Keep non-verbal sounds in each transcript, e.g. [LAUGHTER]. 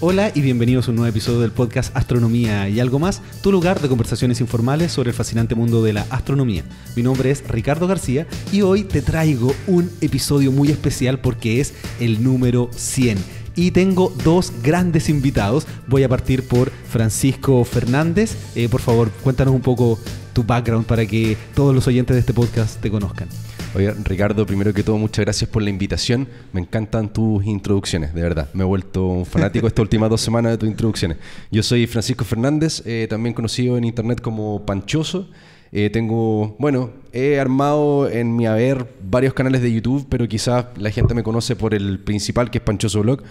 Hola y bienvenidos a un nuevo episodio del podcast Astronomía y algo más, tu lugar de conversaciones informales sobre el fascinante mundo de la astronomía. Mi nombre es Ricardo García y hoy te traigo un episodio muy especial porque es el número 100. Y tengo dos grandes invitados. Voy a partir por Francisco Fernández. Eh, por favor, cuéntanos un poco tu background para que todos los oyentes de este podcast te conozcan. Oye, Ricardo, primero que todo, muchas gracias por la invitación. Me encantan tus introducciones, de verdad. Me he vuelto un fanático estas últimas dos semanas de tus introducciones. Yo soy Francisco Fernández, eh, también conocido en internet como Panchoso. Eh, tengo, bueno, he armado en mi haber varios canales de YouTube, pero quizás la gente me conoce por el principal, que es Panchoso Blog.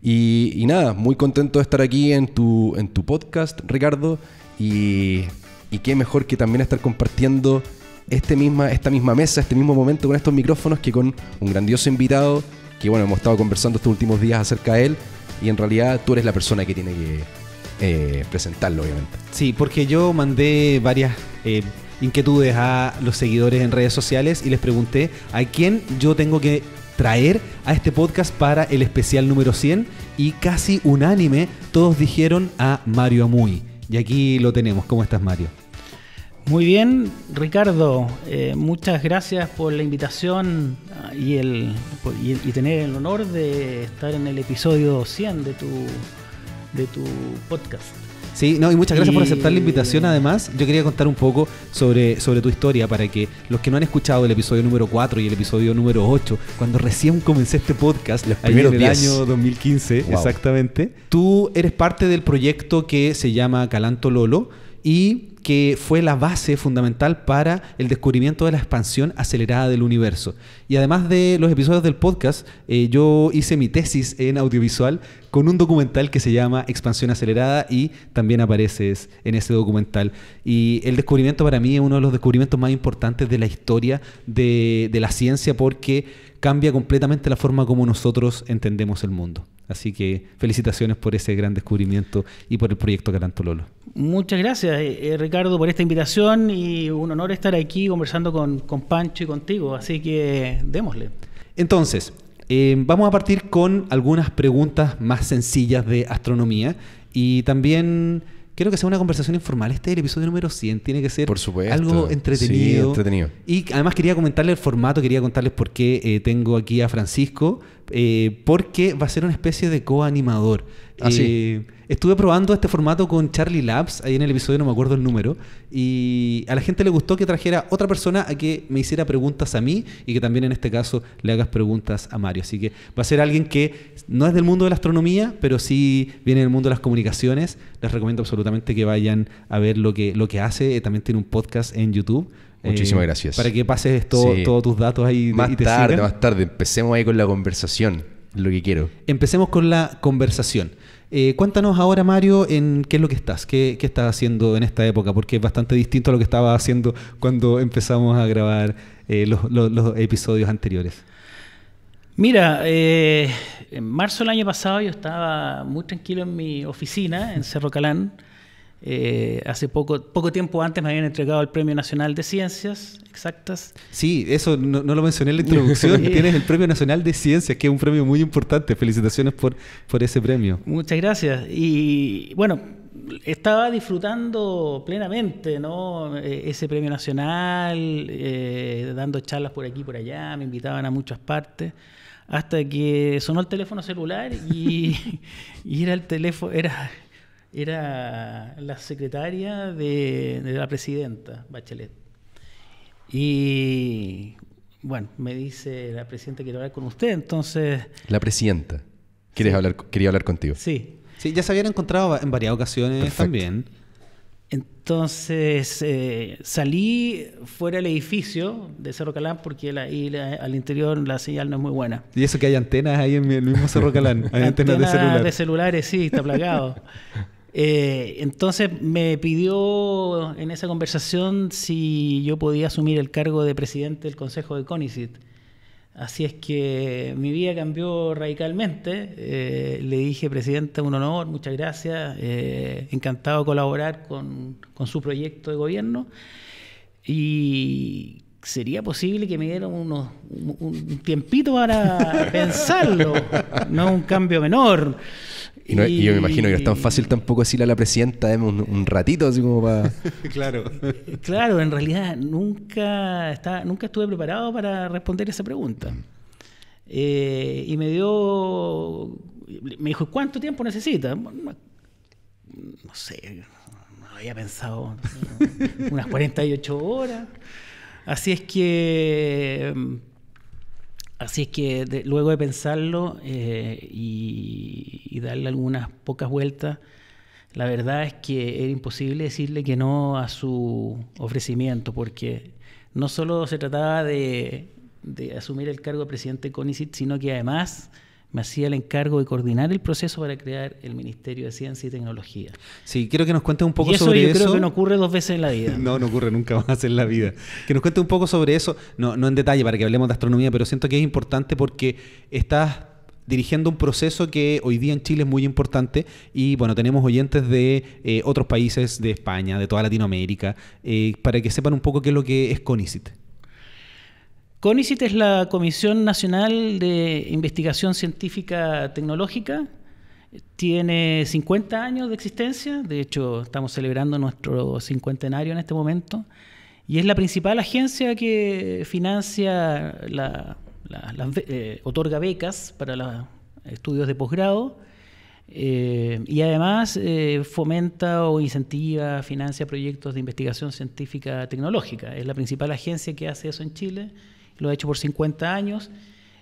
Y, nada, muy contento de estar aquí en tu, en tu podcast, Ricardo. Y, y qué mejor que también estar compartiendo este misma, esta misma mesa, este mismo momento con estos micrófonos que con un grandioso invitado, que bueno, hemos estado conversando estos últimos días acerca de él, y en realidad tú eres la persona que tiene que eh, presentarlo, obviamente. Sí, porque yo mandé varias eh, inquietudes a los seguidores en redes sociales y les pregunté a quién yo tengo que traer a este podcast para el especial número 100 y casi unánime todos dijeron a Mario Amuy. Y aquí lo tenemos. ¿Cómo estás, Mario? Muy bien, Ricardo, eh, muchas gracias por la invitación ah, y, el, y, tener el honor de estar en el episodio 100 de tu, de tu podcast. Sí, no, y muchas gracias por aceptar la invitación. Además, yo quería contar un poco sobre, sobre tu historia para que los que no han escuchado el episodio número 4 y el episodio número 8, cuando recién comencé este podcast, los primeros en el año 2015, exactamente, tú eres parte del proyecto que se llama Calanto Lolo y que fue la base fundamental para el descubrimiento de la expansión acelerada del universo. Y además de los episodios del podcast, eh, yo hice mi tesis en audiovisual con un documental que se llama Expansión Acelerada y también apareces en ese documental. Y el descubrimiento para mí es uno de los descubrimientos más importantes de la historia de, de la ciencia porque cambia completamente la forma como nosotros entendemos el mundo. Así que felicitaciones por ese gran descubrimiento y por el proyecto Carantololo. Muchas gracias, eh, eh, Ricardo, por esta invitación y un honor estar aquí conversando con, Pancho y contigo. Así que démosle. Entonces, eh, vamos a partir con algunas preguntas más sencillas de astronomía y también Quiero que sea una conversación informal. Este es el episodio número 100. Tiene que ser algo entretenido. Y además quería comentarle el formato, quería contarles por qué eh, tengo aquí a Francisco, eh, porque va a ser una especie de coanimador. Ah, eh, Estuve probando este formato con Charlie Labs, ahí en el episodio no me acuerdo el número, y a la gente le gustó que trajera otra persona a que me hiciera preguntas a mí y que también en este caso le hagas preguntas a Mario. Así que va a ser alguien que no es del mundo de la astronomía, pero sí viene del mundo de las comunicaciones. Les recomiendo absolutamente que vayan a ver lo que, lo que hace. Eh, también tiene un podcast en YouTube. Muchísimas eh, gracias. Para que pases todos tus datos ahí. Más tarde, más tarde. Empecemos ahí con la conversación, lo que quiero. Empecemos con la conversación. Eh, cuéntanos ahora, Mario, en qué es lo que estás, qué, estás haciendo en esta época, porque es bastante distinto a lo que estaba haciendo cuando empezamos a grabar eh, los, episodios anteriores. Mira, eh, en marzo del año pasado yo estaba muy tranquilo en mi oficina en Cerro Calán eh, hace poco, poco tiempo antes me habían entregado el Premio Nacional de Ciencias Exactas. Sí, eso no, lo mencioné en la introducción. [LAUGHS] Tienes el Premio Nacional de Ciencias, que es un premio muy importante. Felicitaciones por, ese premio. Muchas gracias. Y bueno, estaba disfrutando plenamente ¿no? E, ese premio nacional, eh, dando charlas por aquí y por allá, me invitaban a muchas partes, hasta que sonó el teléfono celular y, [LAUGHS] y era el teléfono, era era la secretaria de, la presidenta Bachelet. Y bueno, me dice la presidenta quiere hablar con usted, entonces... La presidenta. hablar, quería hablar contigo. Sí. Sí, ya se habían encontrado en varias ocasiones también. Entonces eh, salí fuera del edificio de Cerro Calán porque ahí al interior la señal no es muy buena. Y eso que hay antenas ahí en el mismo Cerro Calán, hay [LAUGHS] antenas, de celulares. de celulares, sí, está plagado. [LAUGHS] Eh, entonces me pidió en esa conversación si yo podía asumir el cargo de presidente del Consejo de CONICIT. Así es que mi vida cambió radicalmente. Eh, le dije, presidente, un honor, muchas gracias. Eh, encantado de colaborar con, su proyecto de gobierno. Y sería posible que me dieran un tiempito para [LAUGHS] pensarlo. No un cambio menor. Y, yo me imagino que no es tan fácil tampoco decirle a la presidenta, un, ratito, así como para... [LAUGHS] claro. claro, en realidad nunca, estaba, nunca estuve preparado para responder esa pregunta. Eh, y me dio... Me dijo, ¿cuánto tiempo necesita? No, no sé, no había pensado. [LAUGHS] unas 48 horas. Así es que Así es que luego de pensarlo eh, y, darle algunas pocas vueltas, la verdad es que era imposible decirle que no a su ofrecimiento, porque no solo se trataba de, asumir el cargo de presidente de sino que además me hacía el encargo de coordinar el proceso para crear el Ministerio de Ciencia y Tecnología. Sí, quiero que nos cuentes un poco y eso yo Creo que no ocurre dos veces en la vida. [LAUGHS] no, no ocurre nunca más en la vida. Que nos cuentes un poco sobre eso, no, en detalle para que hablemos de astronomía, pero siento que es importante porque estás dirigiendo un proceso que hoy día en Chile es muy importante y bueno, tenemos oyentes de eh, otros países, de España, de toda Latinoamérica, eh, para que sepan un poco qué es lo que es CONICIT. CONICIT es la Comisión Nacional de Investigación Científica Tecnológica. Tiene 50 años de existencia, de hecho estamos celebrando nuestro cincuentenario en este momento, y es la principal agencia que financia, eh, otorga becas para los estudios de posgrado, eh, y además eh, fomenta o incentiva, financia proyectos de investigación científica tecnológica. Es la principal agencia que hace eso en Chile lo ha hecho por 50 años.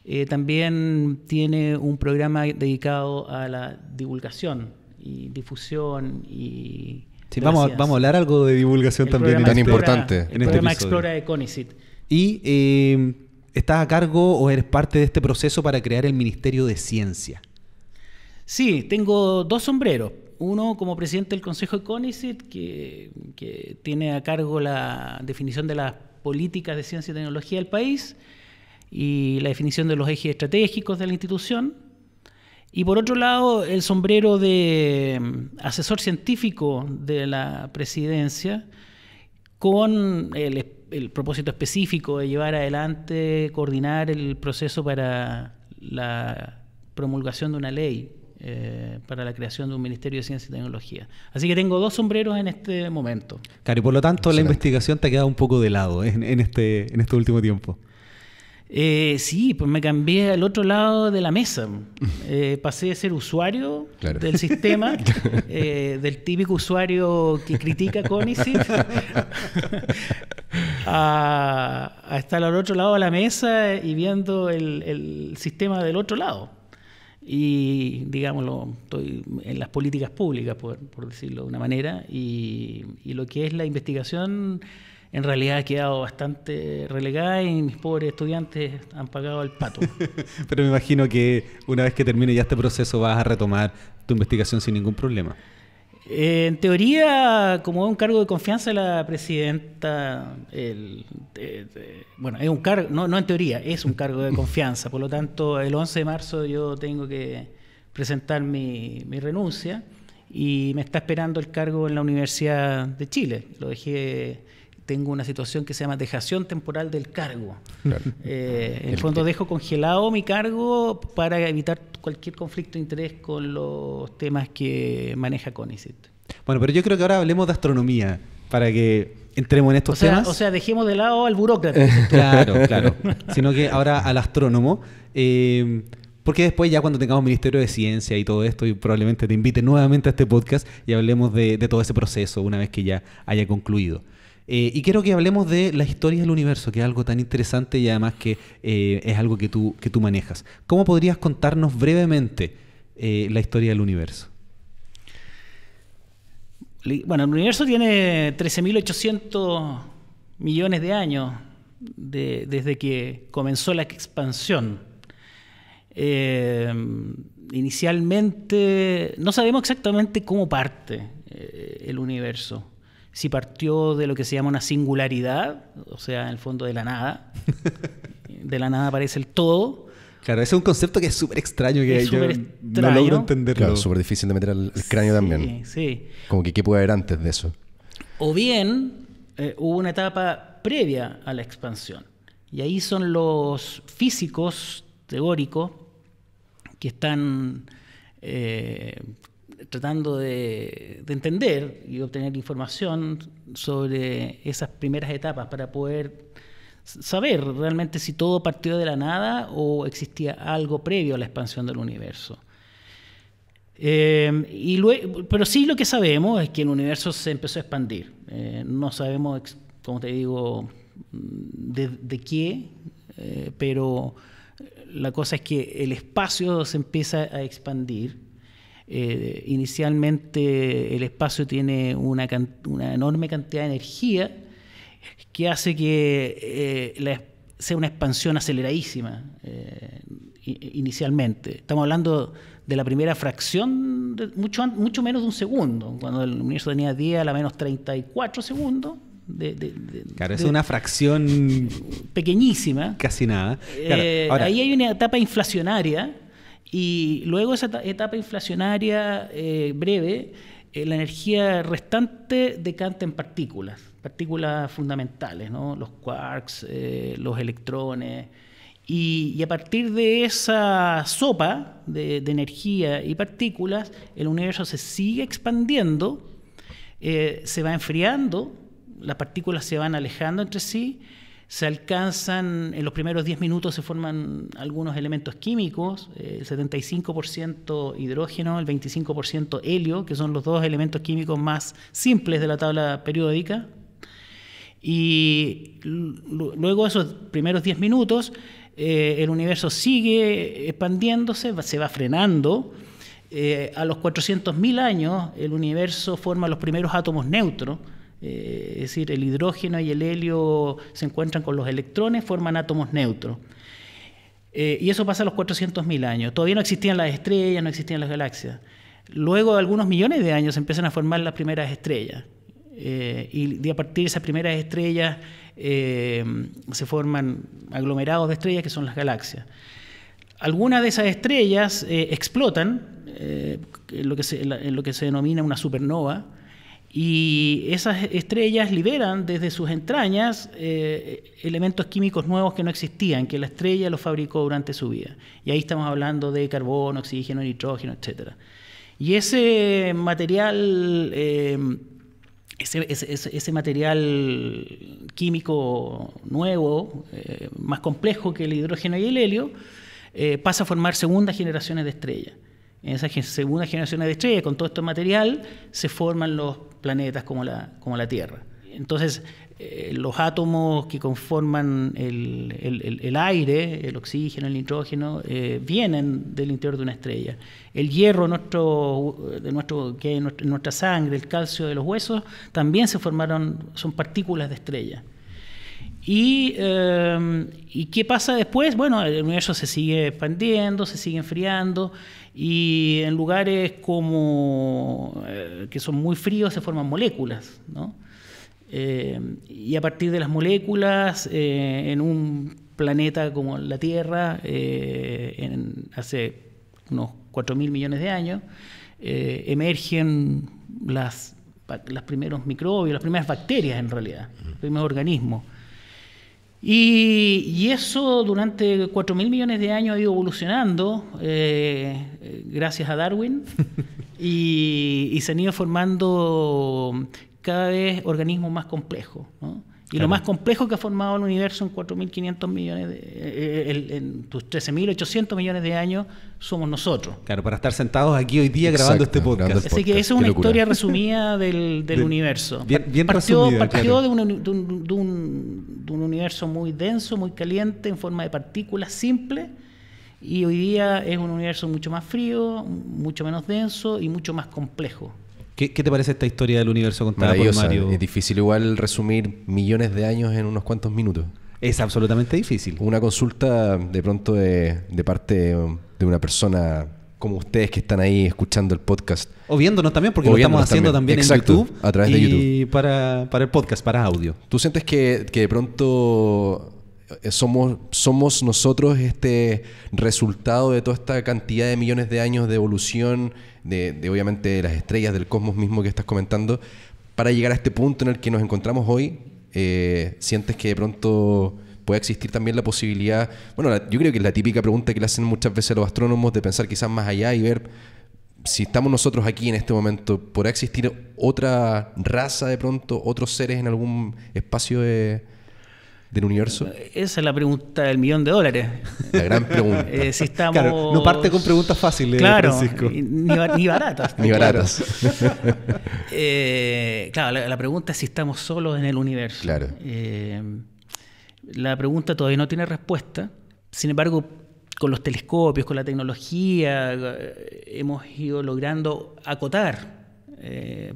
Eh, también tiene un programa dedicado a la divulgación y difusión y... Sí, vamos, a, vamos a hablar algo de divulgación también. Este- Tan importante. En el este programa Explora de Conicet. Y eh, estás a cargo o eres parte de este proceso para crear el Ministerio de Ciencia. Sí, tengo dos sombreros. Uno como presidente del Consejo de CONICET, que, que tiene a cargo la definición de las políticas de ciencia y tecnología del país y la definición de los ejes estratégicos de la institución. Y por otro lado, el sombrero de mm, asesor científico de la presidencia con el, el propósito específico de llevar adelante, coordinar el proceso para la promulgación de una ley eh, para la creación de un Ministerio de Ciencia y Tecnología. Así que tengo dos sombreros en este momento. Claro, y por lo tanto la investigación te ha quedado un poco de lado en, este, en este último tiempo. Eh, sí, pues me cambié al otro lado de la mesa. [LAUGHS] Eh, pasé de ser usuario del sistema, [LAUGHS] eh, del típico usuario que critica Conisit, [LAUGHS] a, estar al otro lado de la mesa y viendo el sistema del otro lado y, digámoslo, estoy en las políticas públicas, por, por decirlo de una manera, y, y, lo que es la investigación en realidad ha quedado bastante relegada y mis pobres estudiantes han pagado el pato. [LAUGHS] Pero me imagino que una vez que termine ya este proceso vas a retomar tu investigación sin ningún problema. Eh, en teoría, como es un cargo de confianza la presidenta, bueno, es un cargo, no, en teoría, es un cargo de confianza. Por lo tanto, el 11 de marzo yo tengo que presentar mi, mi renuncia y me está esperando el cargo en la Universidad de Chile. Lo dejé tengo una situación que se llama dejación temporal del cargo. Eh, en el fondo dejo congelado mi cargo para evitar cualquier conflicto de interés con los temas que maneja CONICET. Bueno, pero yo creo que ahora hablemos de astronomía para que entremos en estos temas. O sea, dejemos de lado al burócrata. [LAUGHS] claro, claro. Sino que ahora al astrónomo. Eh, porque después ya cuando tengamos Ministerio de Ciencia y todo esto, y probablemente te invite nuevamente a este podcast y hablemos de, de todo ese proceso una vez que ya haya concluido. Eh, y quiero que hablemos de la historia del universo, que es algo tan interesante y además que eh, es algo que tú, manejas. ¿Cómo podrías contarnos brevemente eh, la historia del universo? Bueno, el universo tiene 13.800 millones de años desde que comenzó la expansión. inicialmente, no sabemos exactamente cómo parte el universo si partió de lo que se llama una singularidad, o sea, en el fondo de la nada. [LAUGHS] de la nada aparece el todo. Claro, ese es un concepto que es súper extraño, que yo no logro entenderlo. Claro, súper difícil de meter al cráneo también. Sí. Como que qué puede haber antes de eso. O bien eh, hubo una etapa previa a la expansión. Y ahí son los físicos teóricos que están eh, tratando de, entender y obtener información sobre esas primeras etapas para poder saber realmente si todo partió de la nada o existía algo previo a la expansión del universo. Eh, y pero sí lo que sabemos es que el universo se empezó a expandir. Eh, no sabemos, como te digo, de, qué, eh, pero la cosa es que el espacio se empieza a expandir eh, inicialmente el espacio tiene una, enorme cantidad de energía que hace que eh, sea una expansión aceleradísima eh, inicialmente. Estamos hablando de la primera fracción, mucho, mucho menos de un segundo, cuando el universo tenía 10 a la menos 34 segundos. De, de, claro, es una fracción pequeñísima. Casi nada. ahí hay una etapa inflacionaria y luego esa etapa inflacionaria eh, breve, eh, la energía restante decanta en partículas, partículas fundamentales, ¿no? los quarks, eh, los electrones. Y, a partir de esa sopa de, energía y partículas, el universo se sigue expandiendo, se va enfriando, las partículas se van alejando entre sí se alcanzan, en los primeros 10 minutos se forman algunos elementos químicos, eh, el 75% hidrógeno, el 25% helio, que son los dos elementos químicos más simples de la tabla periódica. Y luego esos primeros 10 minutos, eh, el universo sigue expandiéndose, se va frenando. Eh, a los 400.000 años, el universo forma los primeros átomos neutros, eh, es decir, el hidrógeno y el helio se encuentran con los electrones, forman átomos neutros. Eh, y eso pasa a los 400.000 años. Todavía no existían las estrellas, no existían las galaxias. Luego de algunos millones de años se empiezan a formar las primeras estrellas. Eh, y a partir de esas primeras estrellas se forman aglomerados de estrellas que son las galaxias. Algunas de esas estrellas explotan lo, que en, lo que se, denomina una supernova, y esas estrellas liberan desde sus entrañas eh, elementos químicos nuevos que no existían, que la estrella los fabricó durante su vida. Y ahí estamos hablando de carbono, oxígeno, nitrógeno, etc. Y ese material, eh, ese, material químico nuevo, eh, más complejo que el hidrógeno y el helio, pasa a formar segundas generaciones de estrellas. En esas segundas generaciones de estrellas, con todo este material, se forman los planetas como la, como la Tierra. Entonces, eh, los átomos que conforman el, aire, el oxígeno, el nitrógeno, eh, vienen del interior de una estrella. El hierro nuestro, de nuestro, que hay en nuestra sangre, el calcio de los huesos, también se formaron, son partículas de estrella. Y, eh, ¿Y qué pasa después? Bueno, el universo se sigue expandiendo, se sigue enfriando y en lugares como eh, que son muy fríos se forman moléculas, ¿no? Eh, y a partir de las moléculas, eh, en un planeta como la Tierra, hace unos 4.000 millones de años, emergen las, los primeros microbios, las primeras bacterias en realidad, los primeros organismos. Y, eso durante mil millones de años ha ido evolucionando eh, gracias a Darwin [LAUGHS] y, se han ido formando cada vez organismos más complejos. Y lo más complejo que ha formado el universo en 4.500 millones, de, eh, eh, en tus 13.800 millones de años, somos nosotros. Claro, para estar sentados aquí hoy día grabando este podcast. Así que esa es una historia resumida [LAUGHS] del, universo. Bien, partió, de un universo muy denso, muy caliente, en forma de partículas simples. Y hoy día es un universo mucho más frío, mucho menos denso y mucho más complejo. ¿Qué, te parece esta historia del universo contada por Mario? Es difícil igual resumir millones de años en unos cuantos minutos. Es absolutamente difícil. Una consulta de pronto de, parte de una persona como ustedes que están ahí escuchando el podcast. O viéndonos también, porque lo estamos haciendo también, en YouTube. A través de YouTube. Y para, el podcast, para audio. ¿Tú sientes que, de pronto eh, somos, somos nosotros este resultado de toda esta cantidad de millones de años de evolución de, obviamente las estrellas, del cosmos mismo que estás comentando, para llegar a este punto en el que nos encontramos hoy, eh, sientes que de pronto puede existir también la posibilidad, bueno, yo creo que es la típica pregunta que le hacen muchas veces a los astrónomos de pensar quizás más allá y ver si estamos nosotros aquí en este momento, ¿podrá existir otra raza de pronto, otros seres en algún espacio de, del universo? Esa es la pregunta del millón de dólares. La gran pregunta. [LAUGHS] Eh, no parte con preguntas fáciles, Francisco. Ni, baratas. [LAUGHS] ni baratas. [LAUGHS] Eh, claro, la, pregunta es si estamos solos en el universo. Eh, la pregunta todavía no tiene respuesta. Sin embargo, con los telescopios, con la tecnología, hemos ido logrando acotar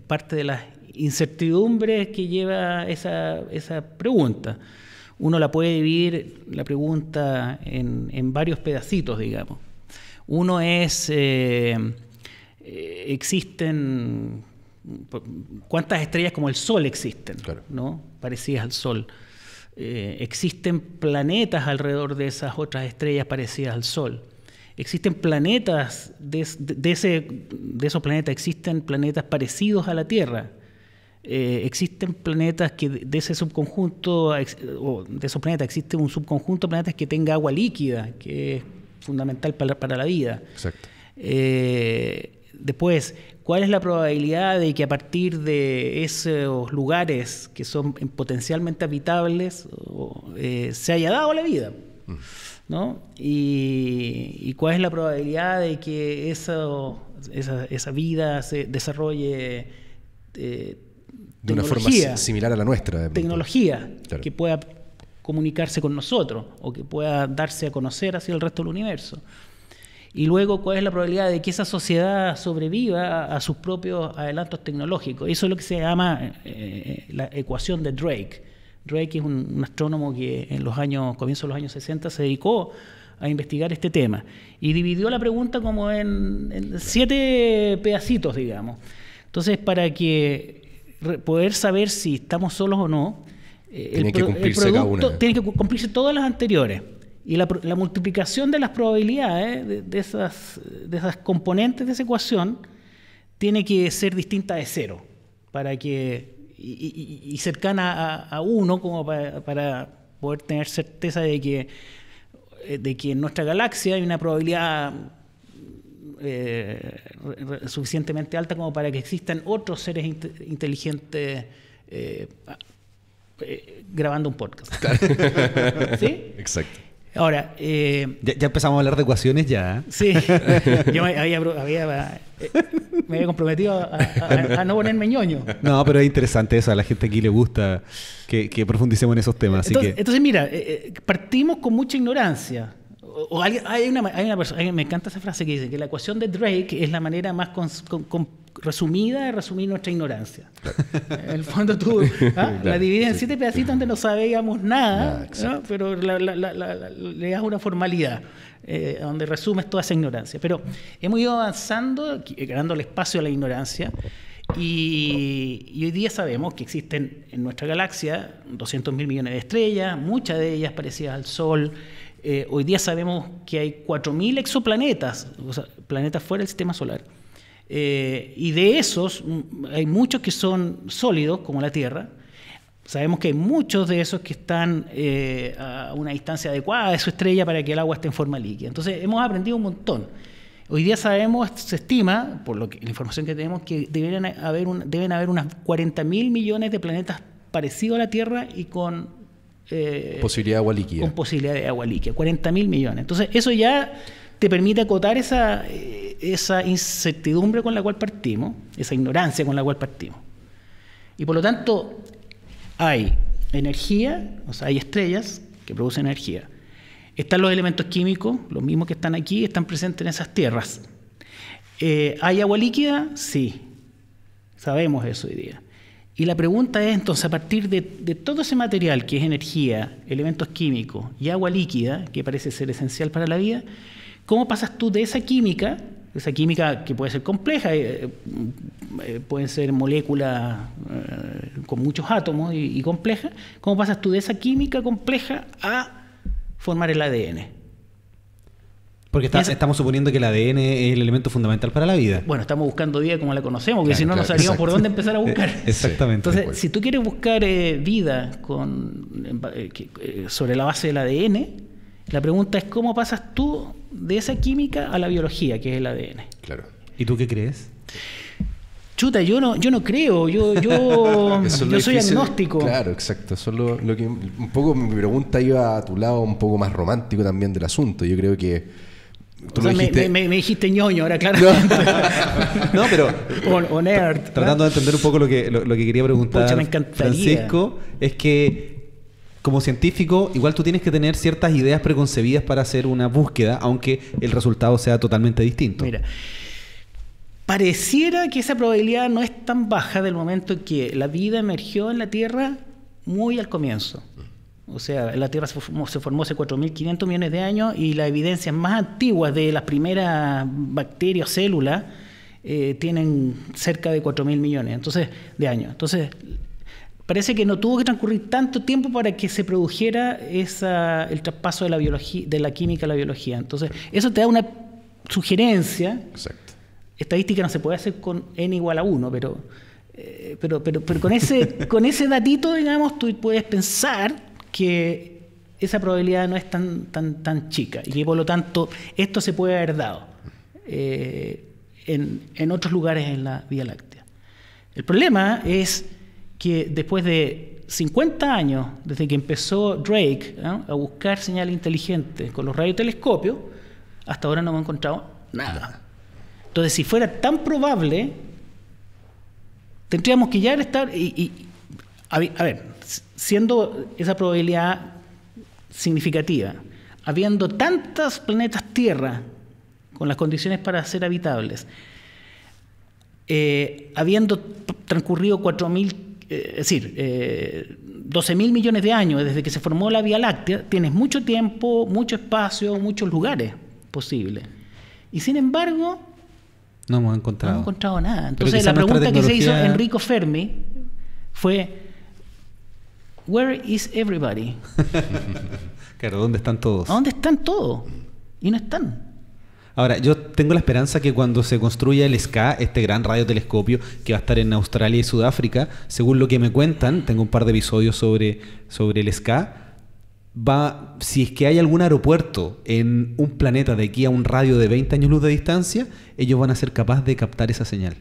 parte de las incertidumbres que lleva esa, esa pregunta uno la puede dividir, la pregunta, en, varios pedacitos, digamos. Uno es, eh, eh, existen, ¿cuántas estrellas como el Sol existen? Claro. ¿no? Parecidas al Sol. Eh, existen planetas alrededor de esas otras estrellas parecidas al Sol. Existen planetas, de, de, ese, de esos planetas existen planetas parecidos a la Tierra, eh, existen planetas que de ese subconjunto, o de esos planetas, existe un subconjunto de planetas que tenga agua líquida, que es fundamental para, la vida. Exacto. Eh, después, ¿cuál es la probabilidad de que a partir de esos lugares que son potencialmente habitables eh, se haya dado la vida? Mm. ¿No? Y, cuál es la probabilidad de que eso, esa, esa vida se desarrolle de una forma similar a la nuestra. De tecnología que pueda comunicarse con nosotros o que pueda darse a conocer hacia el resto del universo. Y luego, ¿cuál es la probabilidad de que esa sociedad sobreviva a, sus propios adelantos tecnológicos? Eso es lo que se llama eh, eh, la ecuación de Drake. Drake es un, astrónomo que en los años, comienzos de los años 60 se dedicó a investigar este tema y dividió la pregunta como en siete pedacitos, digamos. Entonces, para que poder saber si estamos solos o no, tiene eh, el, que cumplirse producto, Tiene que cumplirse todas las anteriores. Y la, multiplicación de las probabilidades eh, de, esas, de esas componentes de esa ecuación tiene que ser distinta de cero para que, y, cercana a, uno como para, poder tener certeza de que, eh, de que en nuestra galaxia hay una probabilidad eh, suficientemente alta como para que existan otros seres inteligentes eh, eh, grabando un podcast. ¿Sí? Exacto. Ahora, ya, empezamos a hablar de ecuaciones ya. Sí, yo me había, comprometido a, no ponerme ñoño. No, pero es interesante eso, a la gente aquí le gusta que, profundicemos en esos temas. entonces mira, partimos con mucha ignorancia o, hay, una, hay una persona, me encanta esa frase que dice que la ecuación de Drake es la manera más resumida de resumir nuestra ignorancia. En el fondo tú [LAUGHS] ¿ah? la divides en siete pedacitos donde no sabíamos nada, pero le das una formalidad. Eh, donde resumes toda esa ignorancia. Pero hemos ido avanzando, eh, ganando el espacio a la ignorancia, y, y, hoy día sabemos que existen en nuestra galaxia 200 mil millones de estrellas, muchas de ellas parecidas al Sol, eh, hoy día sabemos que hay 4.000 exoplanetas, o sea, planetas fuera del sistema solar. Eh, y de esos, mm, hay muchos que son sólidos, como la Tierra. Sabemos que hay muchos de esos que están eh, a una distancia adecuada de su estrella para que el agua esté en forma líquida. Entonces, hemos aprendido un montón. Hoy día sabemos, se estima, por lo que, la información que tenemos, que deben haber, deben haber unas 40.000 millones de planetas parecidos a la Tierra y con eh, posibilidad de agua líquida. Con posibilidad de agua líquida, 40 mil millones. Entonces, eso ya te permite acotar esa, eh, esa incertidumbre con la cual partimos, esa ignorancia con la cual partimos. Y por lo tanto, hay energía, o sea, hay estrellas que producen energía. Están los elementos químicos, los mismos que están aquí, están presentes en esas tierras. Eh, ¿Hay agua líquida? Sí. Sabemos eso hoy día. Y la pregunta es entonces, a partir de, todo ese material que es energía, elementos químicos y agua líquida, que parece ser esencial para la vida, ¿cómo pasas tú de esa química, esa química que puede ser compleja, eh, eh, pueden ser moléculas eh, con muchos átomos y, complejas, compleja, cómo pasas tú de esa química compleja a formar el ADN? Porque estamos suponiendo que el ADN es el elemento fundamental para la vida. Bueno, estamos buscando vida como la conocemos, que si no, no sabríamos por dónde empezar a eh, buscar. [LAUGHS] Exactamente. Entonces, si tú quieres buscar eh, vida con, eh, sobre la base del ADN, la pregunta es cómo pasas tú de esa química a la biología, que es el ADN. Claro. ¿Y tú qué crees? Chuta, yo no, yo no creo, yo, yo, [LAUGHS] soy agnóstico. Claro, exacto. Eso lo que un poco mi pregunta iba a tu lado un poco más romántico también del asunto. Yo creo que me, dijiste ñoño ahora, claro. No, [LAUGHS] pero. Tratando de entender un poco lo que, lo, que quería preguntar. Francisco, es que como científico, igual tú tienes que tener ciertas ideas preconcebidas para hacer una búsqueda, aunque el resultado sea totalmente distinto. Mira, pareciera que esa probabilidad no es tan baja del momento que la vida emergió en la Tierra muy al comienzo. O sea, la Tierra se formó, hace 4.500 millones de años y las evidencias más antiguas de las primeras bacterias, células, eh, tienen cerca de 4.000 millones entonces, de años. Entonces, parece que no tuvo que transcurrir tanto tiempo para que se produjera esa, el traspaso de la, biología, de la química a la biología. Entonces, eso te da una sugerencia. Exacto. Estadística no se puede hacer con n igual a 1, pero, eh, pero, pero, pero, con, ese, [LAUGHS] con ese datito, digamos, tú puedes pensar que esa probabilidad no es tan, tan, tan chica y que por lo tanto esto se puede haber dado eh, en, otros lugares en la Vía Láctea. El problema es que después de 50 años desde que empezó Drake ¿eh? a buscar señales inteligentes con los radiotelescopios, hasta ahora no hemos encontrado nada. Entonces, si fuera tan probable, tendríamos que ya estar. Y, y a, ver, siendo esa probabilidad significativa, habiendo tantas planetas Tierra con las condiciones para ser habitables, eh, habiendo transcurrido 4.000, eh, es decir, 12.000 eh, millones de años desde que se formó la Vía Láctea, tienes mucho tiempo, mucho espacio, muchos lugares posibles. Y sin embargo, no hemos encontrado, encontrado nada. Entonces la pregunta que se hizo Enrico Fermi fue, Where is everybody? [LAUGHS] claro, ¿dónde están todos? ¿A ¿Dónde están todos? Y no están. Ahora, yo tengo la esperanza que cuando se construya el SCA, este gran radiotelescopio que va a estar en Australia y Sudáfrica, según lo que me cuentan, tengo un par de episodios sobre, sobre el SCA, va, si es que hay algún aeropuerto en un planeta de aquí a un radio de 20 años luz de distancia, ellos van a ser capaces de captar esa señal.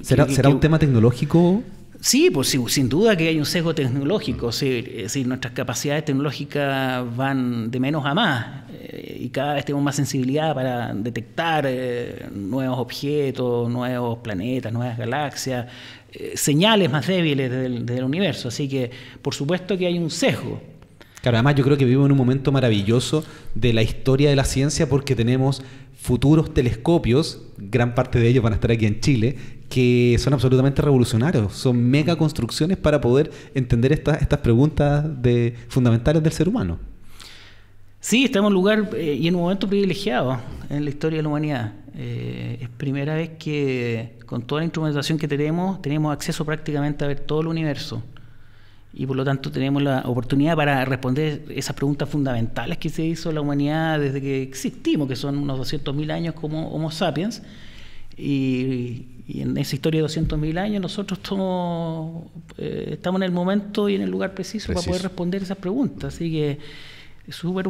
¿Será, ¿será un tema tecnológico? Sí, pues sí, sin duda que hay un sesgo tecnológico, sí, es decir, nuestras capacidades tecnológicas van de menos a más eh, y cada vez tenemos más sensibilidad para detectar eh, nuevos objetos, nuevos planetas, nuevas galaxias, eh, señales más débiles del, del, universo, así que por supuesto que hay un sesgo. Claro, además yo creo que vivimos en un momento maravilloso de la historia de la ciencia porque tenemos futuros telescopios, gran parte de ellos van a estar aquí en Chile, que son absolutamente revolucionarios, son mega mm. construcciones para poder entender estas estas preguntas de, fundamentales del ser humano. Sí, estamos en un lugar eh, y en un momento privilegiado en la historia de la humanidad. Eh, es primera vez que con toda la instrumentación que tenemos, tenemos acceso prácticamente a ver todo el universo. Y por lo tanto tenemos la oportunidad para responder esas preguntas fundamentales que se hizo la humanidad desde que existimos, que son unos 200.000 años como Homo sapiens. Y, y en esa historia de 200.000 años nosotros eh, estamos en el momento y en el lugar preciso, preciso. para poder responder esas preguntas. Así que es súper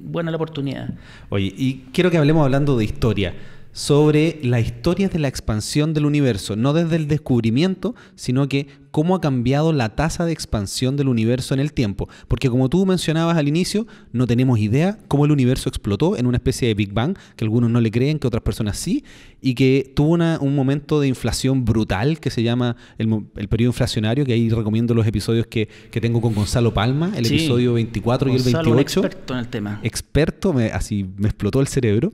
buena la oportunidad. Oye, y quiero que hablemos hablando de historia sobre la historia de la expansión del universo, no desde el descubrimiento, sino que cómo ha cambiado la tasa de expansión del universo en el tiempo. Porque como tú mencionabas al inicio, no tenemos idea cómo el universo explotó en una especie de Big Bang, que algunos no le creen, que otras personas sí, y que tuvo un momento de inflación brutal que se llama el, el, periodo inflacionario, que ahí recomiendo los episodios que, tengo con Gonzalo Palma, el episodio 24 y el 28. experto en el tema. Experto, así me explotó el cerebro.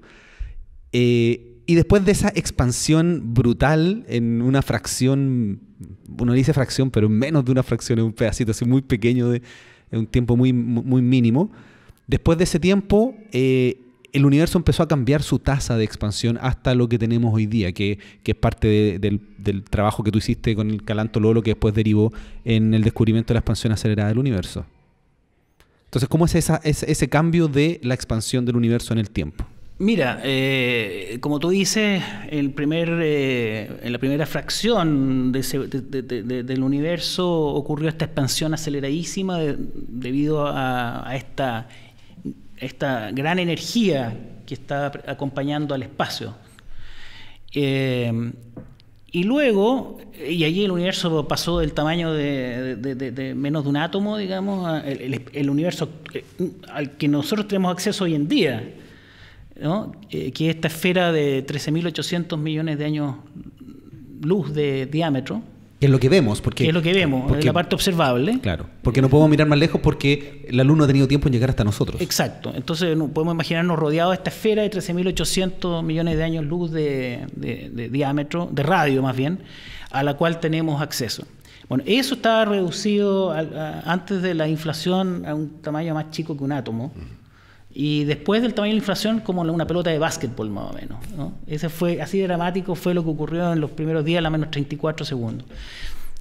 Eh, y después de esa expansión brutal en una fracción, uno dice fracción, pero menos de una fracción, es un pedacito así muy pequeño, de, en un tiempo muy, muy mínimo, después de ese tiempo eh, el universo empezó a cambiar su tasa de expansión hasta lo que tenemos hoy día, que, es parte del, trabajo que tú hiciste con el Calanto Lolo, que después derivó en el descubrimiento de la expansión acelerada del universo. Entonces, ¿cómo es ese cambio de la expansión del universo en el tiempo? Mira, eh, como tú dices, eh, en la primera fracción del universo ocurrió esta expansión aceleradísima debido a, esta, gran energía que está acompañando al espacio. Eh, y luego, y allí el universo pasó del tamaño de, menos de un átomo, digamos, el universo al que nosotros tenemos acceso hoy en día. Eh, que esta esfera de 13.800 millones de años luz de diámetro, es lo que vemos, porque es lo que vemos, la parte observable. Claro, porque no podemos mirar más lejos porque la luz no ha tenido tiempo en llegar hasta nosotros. Exacto, entonces podemos imaginarnos rodeados de esta esfera de 13.800 millones de años luz de, diámetro, de radio más bien, a la cual tenemos acceso. Bueno, eso estaba reducido antes de la inflación a un tamaño más chico que un átomo. Y después del tamaño de la inflación, como una pelota de básquetbol más o menos. Ese fue, así dramático fue lo que ocurrió en los primeros días, la menos 34 segundos.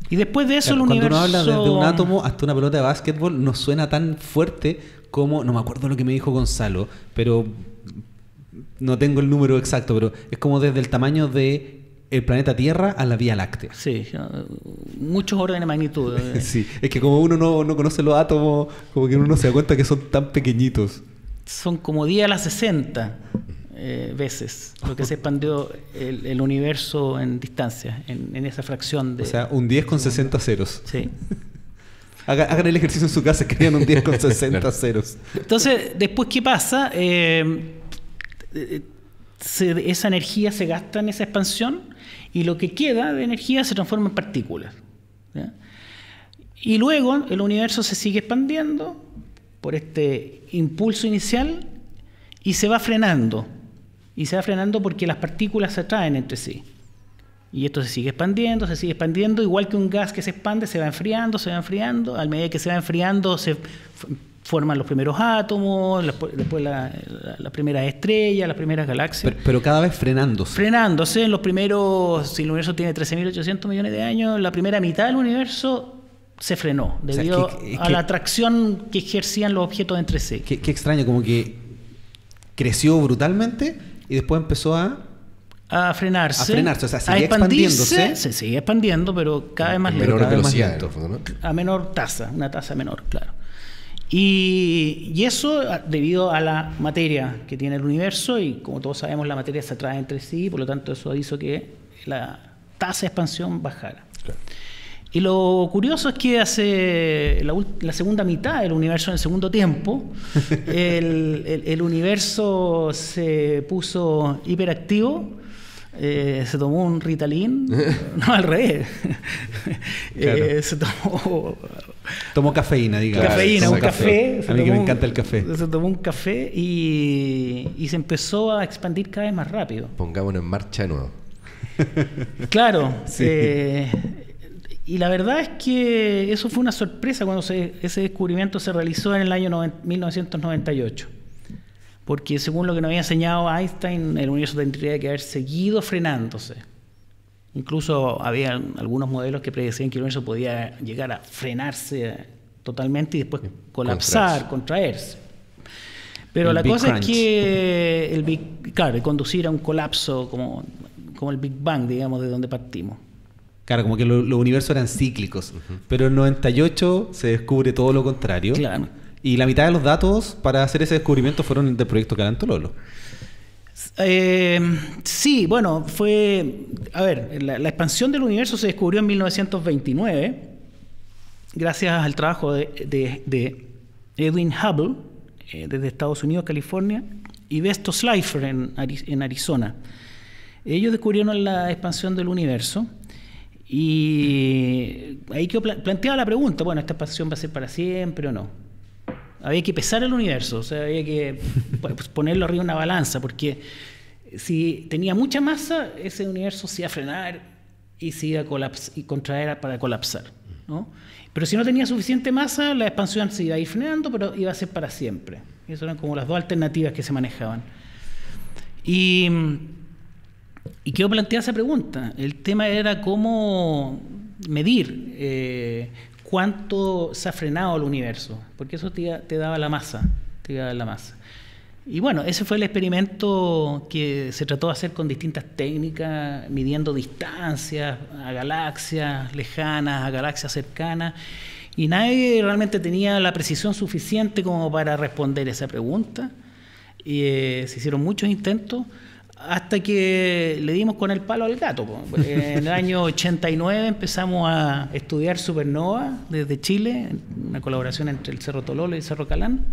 Y después de eso el universo... Cuando uno habla desde un átomo hasta una pelota de básquetbol, no suena tan fuerte como... No me acuerdo lo que me dijo Gonzalo, pero... No tengo el número exacto, pero es como desde el tamaño de el planeta Tierra a la Vía Láctea. Sí, muchos órdenes de magnitud. [LAUGHS] Eh. sí, es que como uno no, no conoce los átomos, como que uno no se da cuenta que son tan pequeñitos son como 10 a las 60 eh, veces lo que se expandió el, universo en distancia, en, esa fracción de... O sea, un 10 con 60 ceros. Sí. [LAUGHS] Hagan, el ejercicio en su casa, [LAUGHS] crean un 10 con 60 ceros. Entonces, después, ¿qué pasa? Eh, eh, esa energía se gasta en esa expansión y lo que queda de energía se transforma en partículas. Y luego el universo se sigue expandiendo por este impulso inicial y se va frenando. Y se va frenando porque las partículas se atraen entre sí. Y esto se sigue expandiendo, se sigue expandiendo, igual que un gas que se expande, se va enfriando, se va enfriando. al medida que se va enfriando, se forman los primeros átomos, después las la, la primeras estrellas, las primeras galaxias. Pero, cada vez frenándose. Frenándose en los primeros, si el universo tiene 13.800 millones de años, la primera mitad del universo se frenó debido a la atracción que ejercían los objetos entre sí. Qué, extraño, como que creció brutalmente y después empezó a a frenarse, a frenarse, o sea, expandiéndose. Se sigue expandiendo, pero cada vez más a menor velocidad, ¿no? a menor tasa, una tasa menor, claro. Y, y, eso ah, debido a la materia que tiene el universo y como todos sabemos la materia se atrae entre sí, por lo tanto eso hizo que la tasa de expansión bajara. Claro. Y lo curioso es que hace la, segunda mitad del universo, en el segundo tiempo, [LAUGHS] el, universo se puso hiperactivo. Eh, se tomó un Ritalin, [LAUGHS] no al revés, [LAUGHS] eh, se tomó... Tomó cafeína, digamos. Cafeína, un café. A mí que me encanta el café. se tomó un café y, se empezó a expandir cada vez más rápido. Pongámonos en marcha de nuevo. Claro, eh, y la verdad es que eso fue una sorpresa cuando ese descubrimiento se realizó en el año 1998. Porque según lo que nos había enseñado Einstein, el universo tendría que haber seguido frenándose. Incluso había algunos modelos que predecían que el universo podía llegar a frenarse totalmente y después colapsar, contraerse. Pero la cosa es que el Big, claro, conducir a un colapso como el Big Bang, digamos, de donde partimos. Claro, como que los universos eran cíclicos. Pero en 98 se descubre todo lo contrario. Claro. Y la mitad de los datos para hacer ese descubrimiento fueron del proyecto Calantololo. Eh, sí, bueno, fue. A ver, la, expansión del universo se descubrió en 1929, gracias al trabajo de, Edwin Hubble, eh, desde Estados Unidos, California, y Besto Slipher, en Arizona. Ellos descubrieron la expansión del universo y ahí quedó planteaba la pregunta, bueno, ¿esta expansión va a ser para siempre o no? Había que pesar el universo, o sea, había que [LAUGHS] pues, pues, ponerlo arriba de una balanza, porque si tenía mucha masa, ese universo se iba a frenar y se iba a y contraer para colapsar. ¿no? Pero si no tenía suficiente masa, la expansión se iba a ir frenando, pero iba a ser para siempre. Esas eran como las dos alternativas que se manejaban. Y y quiero plantear esa pregunta. El tema era cómo medir eh, cuánto se ha frenado el universo, porque eso te, daba la masa, la masa. Y bueno, ese fue el experimento que se trató de hacer con distintas técnicas, midiendo distancias a galaxias lejanas, a galaxias cercanas, y nadie realmente tenía la precisión suficiente como para responder esa pregunta. Y, eh, se hicieron muchos intentos hasta que le dimos con el palo al gato. En el año 89 empezamos a estudiar supernovas desde Chile, una colaboración entre el Cerro Tololo y el Cerro Calán.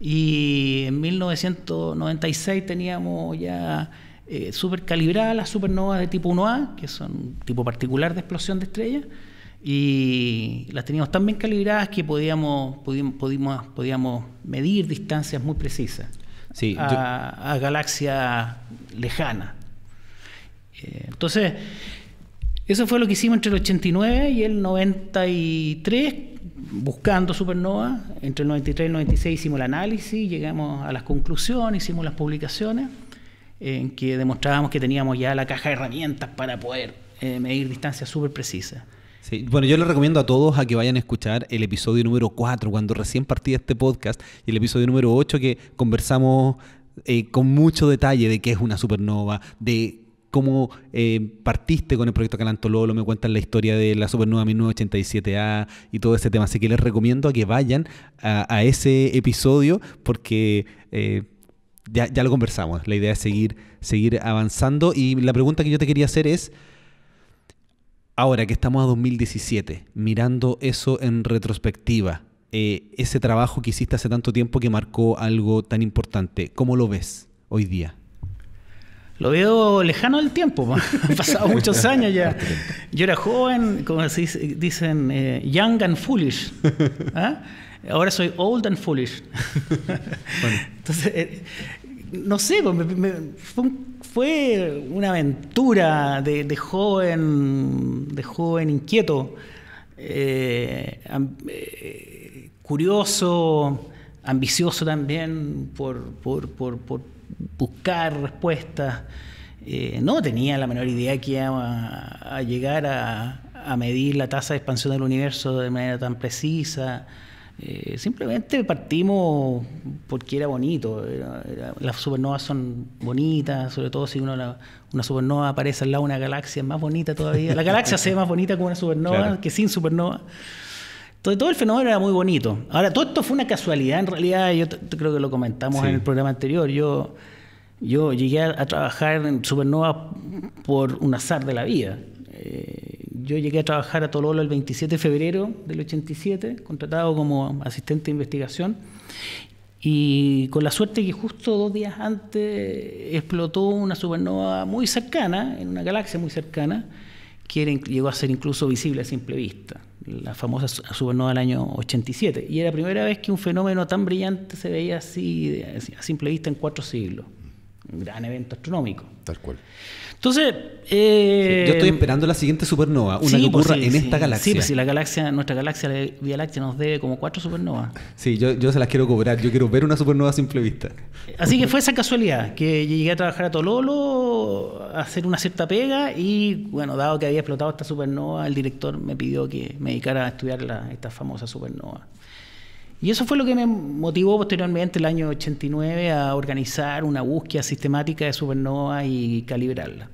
Y en 1996 teníamos ya eh, supercalibradas calibradas las supernovas de tipo 1A, que son tipo particular de explosión de estrellas. Y las teníamos tan bien calibradas que podíamos medir distancias muy precisas a, galaxia lejana. Eh, entonces, eso fue lo que hicimos entre el 89 y el 93, buscando supernova. Entre el 93 y el 96 hicimos el análisis, llegamos a las conclusiones, hicimos las publicaciones, en que demostrábamos que teníamos ya la caja de herramientas para poder eh, medir distancias súper precisas. Bueno, yo les recomiendo a todos a que vayan a escuchar el episodio número 4, cuando recién partí este podcast, y el episodio número 8 que conversamos eh, con mucho detalle de qué es una supernova, de cómo eh, partiste con el proyecto Calantololo, me cuentan la historia de la Supernova 1987A y todo ese tema. Así que les recomiendo a que vayan a, ese episodio porque eh, ya, ya, lo conversamos. La idea es seguir, seguir avanzando. Y la pregunta que yo te quería hacer es, Ahora que estamos a 2017, mirando eso en retrospectiva, eh, ese trabajo que hiciste hace tanto tiempo que marcó algo tan importante, ¿cómo lo ves hoy día? Lo veo lejano del tiempo, [LAUGHS] han pasado muchos años ya. Yo era joven, como se dicen, eh, young and foolish. [LAUGHS] ¿ah? Ahora soy old and foolish. [LAUGHS] Entonces, eh, no sé, pues, fue un fue una aventura de, joven, de joven inquieto, eh, eh, curioso, ambicioso también por, buscar respuestas. Eh, no tenía la menor idea que iba a, llegar a medir la tasa de expansión del universo de manera tan precisa. Eh, simplemente partimos porque era bonito. las supernovas son bonitas, sobre todo si uno una supernova aparece al lado de una galaxia más bonita todavía. La galaxia se ve más bonita con una supernova que sin supernova. todo el fenómeno era muy bonito. Ahora, todo esto fue una casualidad en realidad. Yo creo que lo comentamos en el programa anterior. Yo, yo llegué a, trabajar en supernova por un azar de la vida. Eh, yo llegué a trabajar a Tololo el 27 de febrero del 87, contratado como asistente de investigación. Y con la suerte que justo dos días antes explotó una supernova muy cercana, en una galaxia muy cercana, que llegó a ser incluso visible a simple vista, la famosa supernova del año 87. Y era la primera vez que un fenómeno tan brillante se veía así a simple vista en cuatro siglos. Un gran evento astronómico. Tal cual. Entonces. yo eh, estoy esperando la siguiente supernova, una que pues ocurra en esta galaxia. Sí, si pues la galaxia, nuestra galaxia, la Vía Láctea, nos dé como cuatro supernovas. Sí, yo, yo se las quiero cobrar, yo quiero ver una supernova a simple vista. Así que fue esa casualidad, que llegué a trabajar a Tololo, a hacer una cierta pega, y bueno, dado que había explotado esta supernova, el director me pidió que me dedicara a estudiar la, esta famosa supernova. Y eso fue lo que me motivó posteriormente el año 89 a organizar una búsqueda sistemática de supernovas y calibrarla.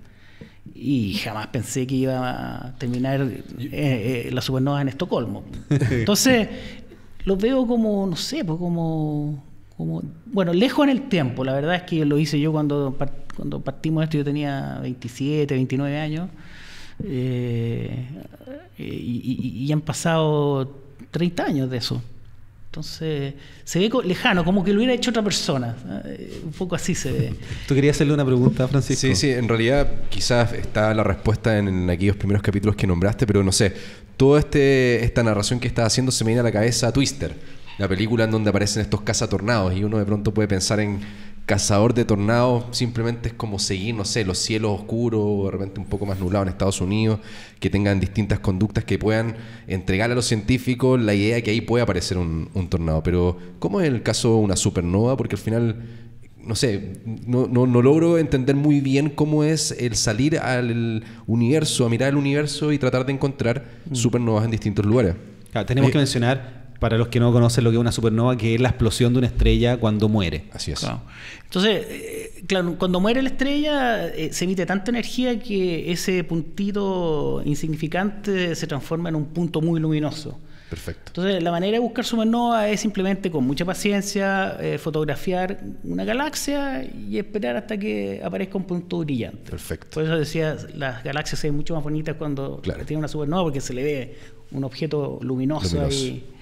Y jamás pensé que iba a terminar eh, supernovas eh, la supernova en Estocolmo. [LAUGHS] Entonces, lo veo como, no sé, pues como, bueno, lejos en el tiempo. La verdad es que lo hice yo cuando, cuando partimos esto, yo tenía 27, 29 años. Eh, y han pasado 30 años de eso. Entonces, se ve lejano, como que lo hubiera hecho otra persona. Eh, un poco así se ve. [LAUGHS] Tú querías hacerle una pregunta, Francisco. Sí, sí, en realidad quizás está la respuesta en, aquellos primeros capítulos que nombraste, pero no sé, toda este, esta narración que estás haciendo se me viene a la cabeza a Twister, la película en donde aparecen estos cazatornados, y uno de pronto puede pensar en cazador de tornados simplemente es como seguir, no sé, los cielos oscuros, o de repente un poco más nublado en Estados Unidos, que tengan distintas conductas que puedan entregar a los científicos la idea de que ahí puede aparecer un, tornado. Pero, ¿cómo es el caso de una supernova? Porque al final, no sé, no, no logro entender muy bien cómo es el salir al universo, a mirar el universo y tratar de encontrar mm. supernovas en distintos lugares. Claro, tenemos eh, que mencionar para los que no conocen lo que es una supernova, que es la explosión de una estrella cuando muere. Así es. Entonces, eh, claro, cuando muere la estrella eh, se emite tanta energía que ese puntito insignificante se transforma en un punto muy luminoso. Perfecto. Entonces, la manera de buscar supernova es simplemente con mucha paciencia eh, fotografiar una galaxia y esperar hasta que aparezca un punto brillante. Perfecto. Por eso decía, las galaxias se ven mucho más bonitas cuando tienen una supernova porque se le ve un objeto luminoso, luminoso.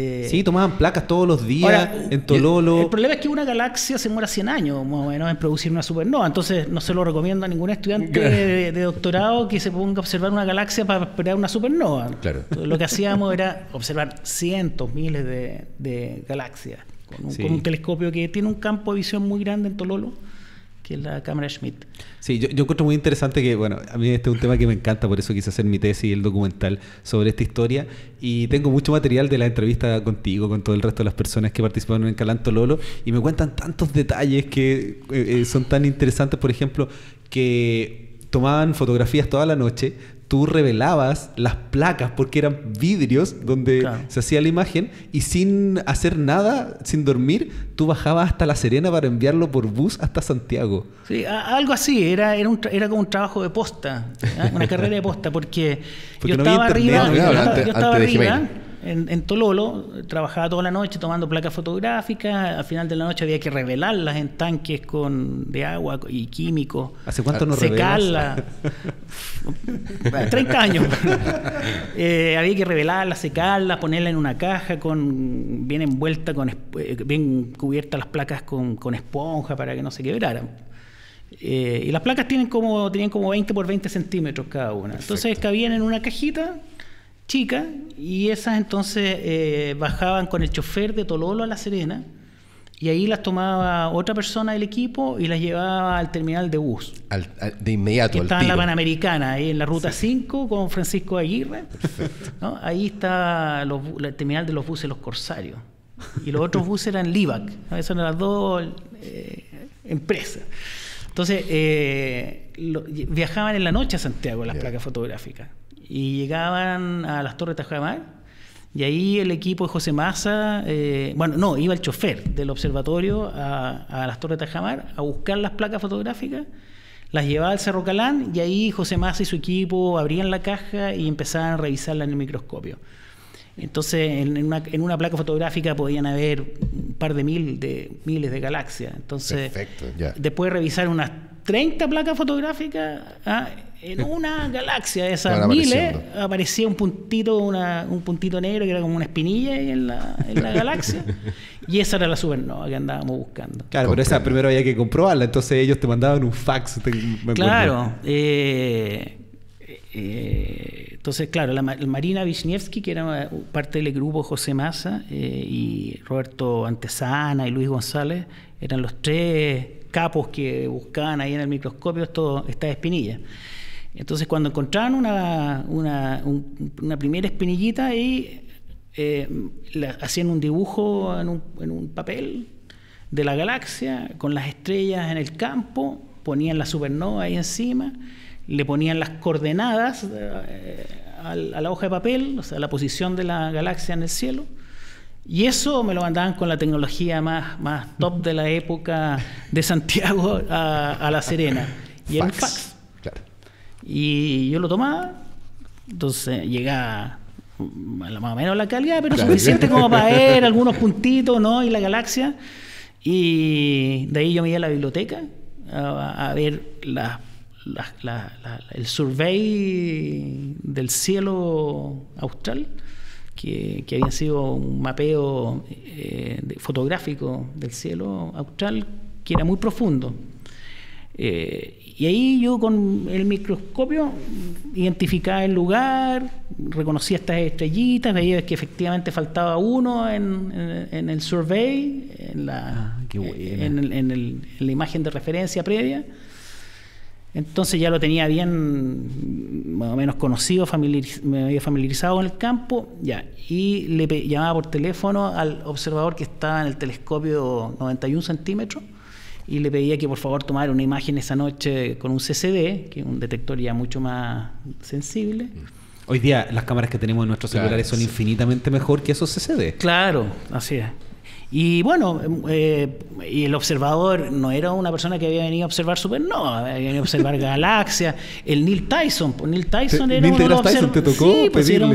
Eh, sí, tomaban placas todos los días en Tololo. El, problema es que una galaxia se muera 100 años más o menos en producir una supernova. Entonces no se lo recomiendo a ningún estudiante de, doctorado que se ponga a observar una galaxia para esperar una supernova. lo que hacíamos era observar cientos, miles de, galaxias con un telescopio que tiene un campo de visión muy grande en Tololo que la cámara Schmidt. Sí, yo, yo, encuentro muy interesante que, bueno, a mí este es un tema que me encanta, por eso quise hacer mi tesis y el documental sobre esta historia. Y tengo mucho material de la entrevista contigo, con todo el resto de las personas que participaron en Calanto Lolo, y me cuentan tantos detalles que eh, eh, son tan interesantes, por ejemplo, que tomaban fotografías toda la noche, tú revelabas las placas porque eran vidrios donde se hacía la imagen y sin hacer nada, sin dormir, tú bajabas hasta La Serena para enviarlo por bus hasta Santiago. Sí, algo así, era, era, era como un trabajo de posta, una carrera de posta, porque, yo estaba arriba, yo, estaba, arriba, en, Tololo, trabajaba toda la noche tomando placas fotográficas, al final de la noche había que revelarlas en tanques con de agua y químicos. ¿Hace cuánto no Secarlas. [LAUGHS] 30 años. [LAUGHS] Eh, había que revelarlas, secarlas, ponerlas en una caja con bien envuelta, con eh, bien cubiertas las placas con, con esponja para que no se quebraran. Eh, y las placas tienen como, tenían como 20 por 20 centímetros cada una. Entonces cabían en una cajita chicas y esas entonces eh, bajaban con el chofer de Tololo a La Serena y ahí las tomaba otra persona del equipo y las llevaba al terminal de bus. de inmediato. Estaba en la Panamericana, ahí en la Ruta 5 con Francisco Aguirre. Ahí está el terminal de los buses Los Corsarios. Y los otros buses eran LIVAC. Esas eran las dos eh, empresas. Entonces, eh, viajaban en la noche a Santiago las placas fotográficas y llegaban a las Torres Tajamar. Y ahí el equipo de José Massa, eh, bueno, no, iba el chofer del observatorio a, las Torres Tajamar a buscar las placas fotográficas, las llevaba al Cerro Calán y ahí José Massa y su equipo abrían la caja y empezaban a revisarla en el microscopio. Entonces, en una, placa fotográfica podían haber un par de mil de miles de galaxias. Entonces, después de revisar unas 30 placas fotográficas, ah, en una galaxia de esas miles aparecía un puntito, un puntito negro que era como una espinilla en la, galaxia. Y esa era la supernova que andábamos buscando. Claro, pero esa primero había que comprobarla, entonces ellos te mandaban un fax. claro. Eh, eh, entonces, claro, la, Marina Wisniewski, que era uh, parte del grupo José Massa, eh, y Roberto Antesana y Luis González, eran los tres capos que buscaban ahí en el microscopio esta estas espinillas. Entonces cuando encontraban una, una, una primera espinillita y eh, hacían un dibujo en un, papel de la galaxia con las estrellas en el campo, ponían la supernova ahí encima, le ponían las coordenadas eh, a, la hoja de papel, o sea, la posición de la galaxia en el cielo. Y eso me lo mandaban con la tecnología más, más top de la época de Santiago a, La Serena. Y fax. Y yo lo tomaba, entonces llegaba mm, más o menos la calidad, pero suficiente como [LAUGHS] para ver algunos puntitos, ¿no? Y la galaxia. Y de ahí yo me iba a la biblioteca a, ver el survey del cielo austral, que, había sido un mapeo eh, fotográfico del cielo austral que era muy profundo. Eh, y ahí yo con el microscopio identificaba el lugar, reconocía estas estrellitas, veía que efectivamente faltaba uno en, el survey, ah, eh, en la, imagen de referencia previa. Entonces ya lo tenía bien, más o menos conocido, me había familiarizado en el campo, ya. Y le llamaba por teléfono al observador que estaba en el telescopio 91 centímetros y le pedía que por favor tomara una imagen esa noche con un CCD, que es un detector ya mucho más sensible. Hoy día las cámaras que tenemos en nuestros celulares son infinitamente mejor que esos CCD. Claro, así es. Y bueno, eh, y el observador no era una persona que había venido a observar supernova, había venido a observar [LAUGHS] galaxias. El Neil Tyson, Neil Tyson era uno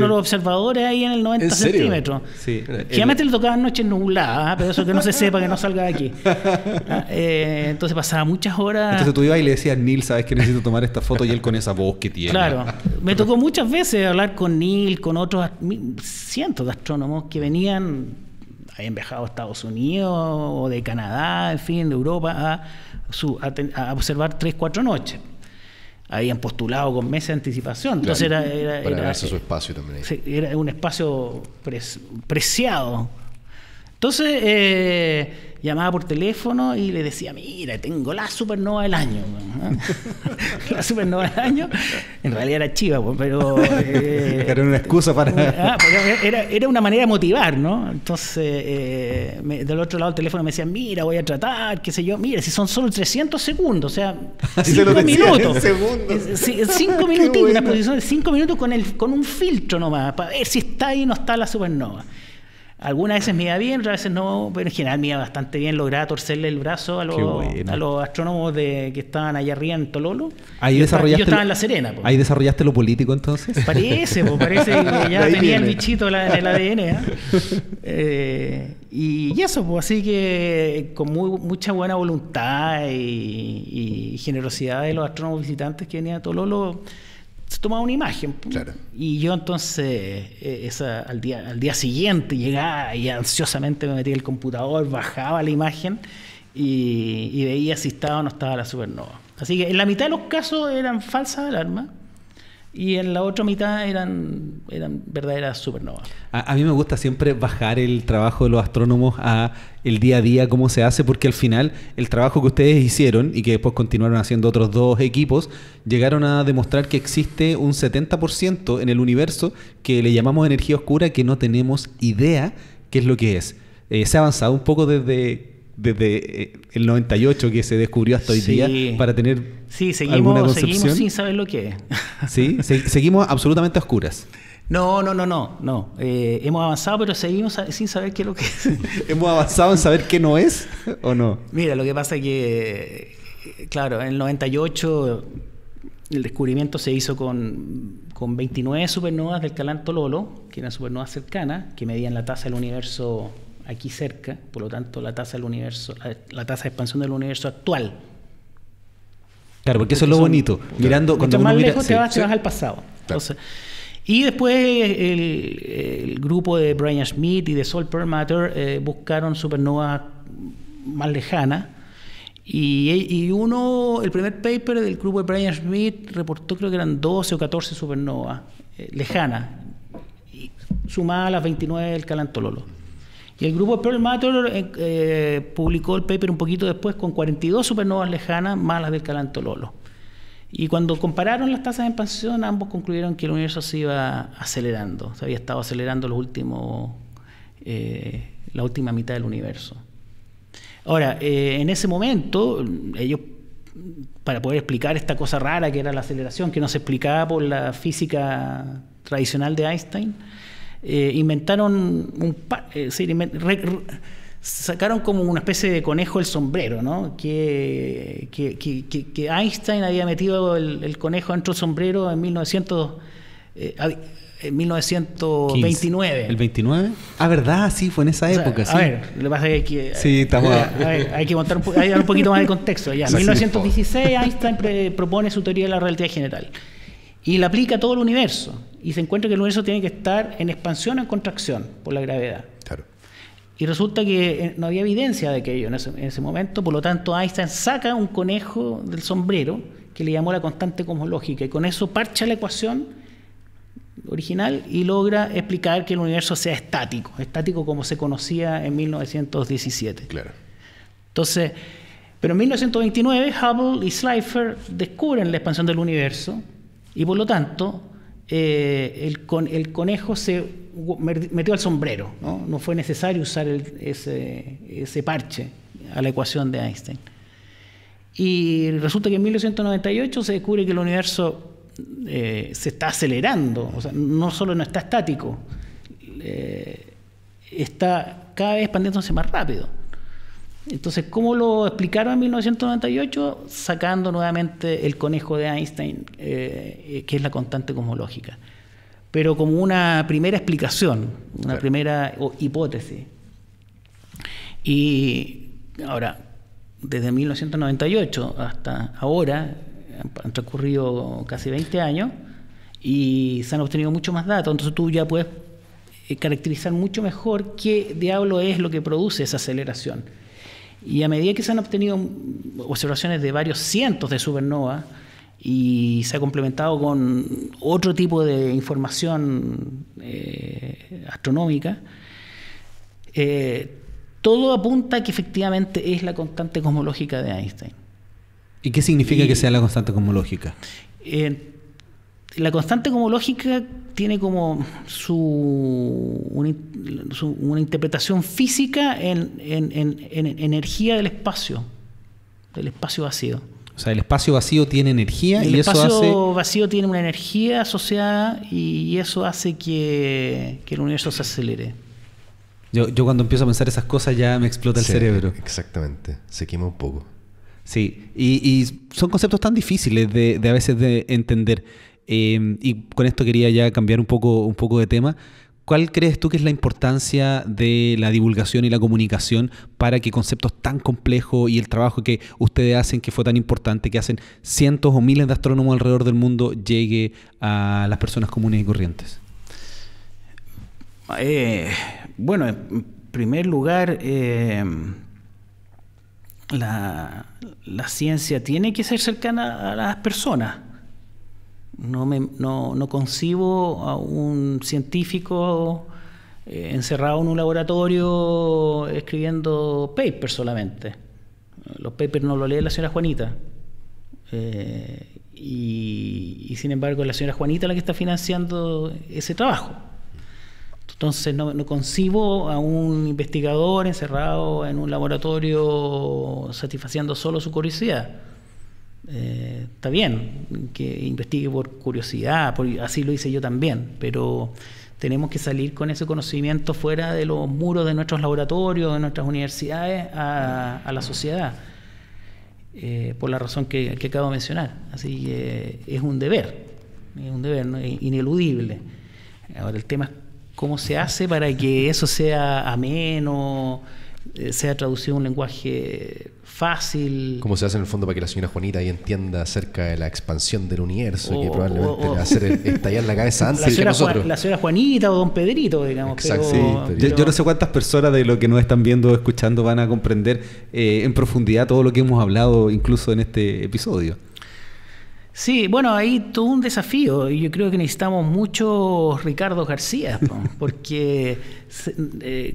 de los observadores ahí en el 90 ¿En centímetros. Sí, le tocaban noches nubladas, ¿ah? pero eso que no se sepa, que no salga de aquí. [LAUGHS] Ah, eh, entonces pasaba muchas horas. Entonces tú ibas y le decías, Neil, sabes que necesito tomar esta foto y él con esa voz que tiene. Claro, me tocó muchas veces hablar con Neil, con otros cientos de astrónomos que venían habían viajado a Estados Unidos o de Canadá, en fin, de Europa, a, a, observar tres, cuatro noches. Habían postulado con meses de anticipación. Entonces era, su espacio también. era un espacio preciado entonces, eh, llamaba por teléfono y le decía, mira, tengo la supernova del año. ¿ah? [LAUGHS] la supernova del año. En realidad era chiva, pero... Eh, era una excusa para... [LAUGHS] Ah, era, una manera de motivar, ¿no? Entonces, eh, del otro lado del teléfono me decían, mira, voy a tratar, qué sé yo. Mira, si son solo 300 segundos, o sea, 5 [LAUGHS] minutos. 5 minutitos, de 5 minutos con, el, con un filtro nomás, para ver si está ahí o no está la supernova. Algunas veces me iba bien, otras veces no, pero en general me iba bastante bien. Lograba torcerle el brazo a los, astrónomos de, que estaban allá arriba en Tololo. Ahí desarrollaste. Yo estaba en La Serena. Ahí desarrollaste lo político entonces. Parece, parece que [LAUGHS] ya tenía el bichito en el ADN. ¿eh? [LAUGHS] ¿eh? y, eso, pues así que eh, con mucha buena voluntad y, y generosidad de los astrónomos visitantes que venían a Tololo se tomaba una imagen. Y yo entonces, eh, esa, al, día, al día siguiente llegaba y ansiosamente me metía el computador, bajaba la imagen y, y veía si estaba o no estaba la supernova. Así que en la mitad de los casos eran falsas alarmas y en la otra mitad eran, eran verdaderas supernovas. A, mí me gusta siempre bajar el trabajo de los astrónomos a el día a día, cómo se hace, porque al final el trabajo que ustedes hicieron y que después continuaron haciendo otros dos equipos, llegaron a demostrar que existe un 70% en el universo que le llamamos energía oscura que no tenemos idea qué es lo que es. Eh, se ha avanzado un poco desde desde eh, el 98 que se descubrió hasta hoy día para tener sí, seguimos, sin saber lo que es. [LAUGHS] Sí, seguimos absolutamente a oscuras. No, no, no, no, no. Eh, hemos avanzado, pero seguimos sin saber qué es lo que es. [LAUGHS] ¿Hemos avanzado en saber qué no es o no? Mira, lo que pasa es que, eh, claro, en el 98 el descubrimiento se hizo con, con 29 supernovas del lolo que eran supernovas cercanas, que medían la tasa del universo aquí cerca, por lo tanto la tasa del universo, la, tasa de expansión del universo actual. Claro, porque, eso es lo bonito. Mirando cuando más mira, lejos te, vas, te, vas, al pasado. y después el, grupo de Brian Schmidt y de Sol Perlmutter eh, buscaron supernovas más lejanas. Y, uno, el primer paper del grupo de Brian Schmidt reportó creo que eran 12 o 14 supernovas eh, lejanas, sumadas a las 29 del Calantololo. Y el grupo Pearl eh, eh, publicó el paper un poquito después con 42 supernovas lejanas más las del Calantololo. Y cuando compararon las tasas de expansión, ambos concluyeron que el universo se iba acelerando, se había estado acelerando los últimos, eh, la última mitad del universo. Ahora, en ese momento, ellos, para poder explicar esta cosa rara que era la aceleración, que no se explicaba por la física tradicional de Einstein, eh, inventaron un eh, sacaron como una especie de conejo el sombrero, Que, Einstein había metido el, conejo dentro del sombrero en 1900, eh, en 1929. ¿El 29? Ah, ¿verdad? Sí, fue en esa época. sí. A ver, hay que un, dar un poquito más de contexto. [LAUGHS] En 1916, Einstein propone su teoría de la realidad general y la aplica a todo el universo y se encuentra que el universo tiene que estar en expansión o en contracción por la gravedad. Y resulta que eh, no había evidencia de aquello en ese, en ese momento, por lo tanto Einstein saca un conejo del sombrero que le llamó la constante cosmológica y con eso parcha la ecuación original y logra explicar que el universo sea estático, estático como se conocía en 1917. Claro. Entonces, pero en 1929 Hubble y Slipher descubren la expansión del universo y por lo tanto eh, el, con, el, conejo se metió al sombrero, no, no fue necesario usar ese, ese, parche a la ecuación de Einstein. Y resulta que en 1998 se descubre que el universo eh, se está acelerando, o sea, no solo no está estático, eh, está cada vez expandiéndose más rápido. Entonces, ¿cómo lo explicaron en 1998? Sacando nuevamente el conejo de Einstein, eh, eh, que es la constante cosmológica. Pero como una primera explicación, una primera hipótesis. Y ahora, desde 1998 hasta ahora, han transcurrido casi 20 años y se han obtenido mucho más datos, entonces tú ya puedes eh, caracterizar mucho mejor qué diablo es lo que produce esa aceleración. Y a medida que se han obtenido observaciones de varios cientos de supernovas y se ha complementado con otro tipo de información eh, astronómica, eh, todo apunta a que efectivamente es la constante cosmológica de Einstein. ¿Y qué significa que sea la constante cosmológica? la constante como lógica tiene como su, una, interpretación física en, energía del espacio, del espacio vacío. O sea, el espacio vacío tiene energía y eso hace... El espacio vacío tiene una energía asociada y eso hace que, el universo se acelere. Yo, cuando empiezo a pensar esas cosas ya me explota el cerebro. Exactamente, se quema un poco. Sí, y, son conceptos tan difíciles de, de a veces de entender. Em, y con esto quería ya cambiar un poco, un poco de tema. ¿Cuál crees tú que es la importancia de la divulgación y la comunicación para que conceptos tan complejos y el trabajo que ustedes hacen, que fue tan importante, que hacen cientos o miles de astrónomos alrededor del mundo, llegue a las personas comunes y corrientes? Eh, bueno, en primer lugar, em, la ciencia tiene que ser cercana a las personas. No, me, no, concibo a un científico eh, encerrado en un laboratorio escribiendo papers solamente. Los papers no los lee la señora Juanita. Eh, y, sin embargo es la señora Juanita la que está financiando ese trabajo. Entonces no, no, concibo a un investigador encerrado en un laboratorio satisfaciendo solo su curiosidad. Eh, está bien que investigue por curiosidad, así lo hice yo también, pero tenemos que salir con ese conocimiento fuera de los muros de nuestros laboratorios, de nuestras universidades, a, la sociedad, eh, por la razón que, acabo de mencionar. Así que es un deber, es un deber ineludible. Ahora el tema es cómo se hace para que eso sea ameno, eh, sea traducido en un lenguaje fácil. Como se hace en el fondo para que la señora Juanita ahí entienda acerca de la expansión del universo, y que oh, oh, probablemente oh, le hacer estallar la cabeza antes la señora que nosotros. la señora Juanita o Don Pedrito, digamos. Exacto. Yo, no sé cuántas personas de lo que nos están viendo o escuchando van a comprender eh, en profundidad todo lo que hemos hablado incluso en este episodio. Sí, bueno, ahí todo un desafío. y Yo creo que necesitamos mucho Ricardo García, porque eh,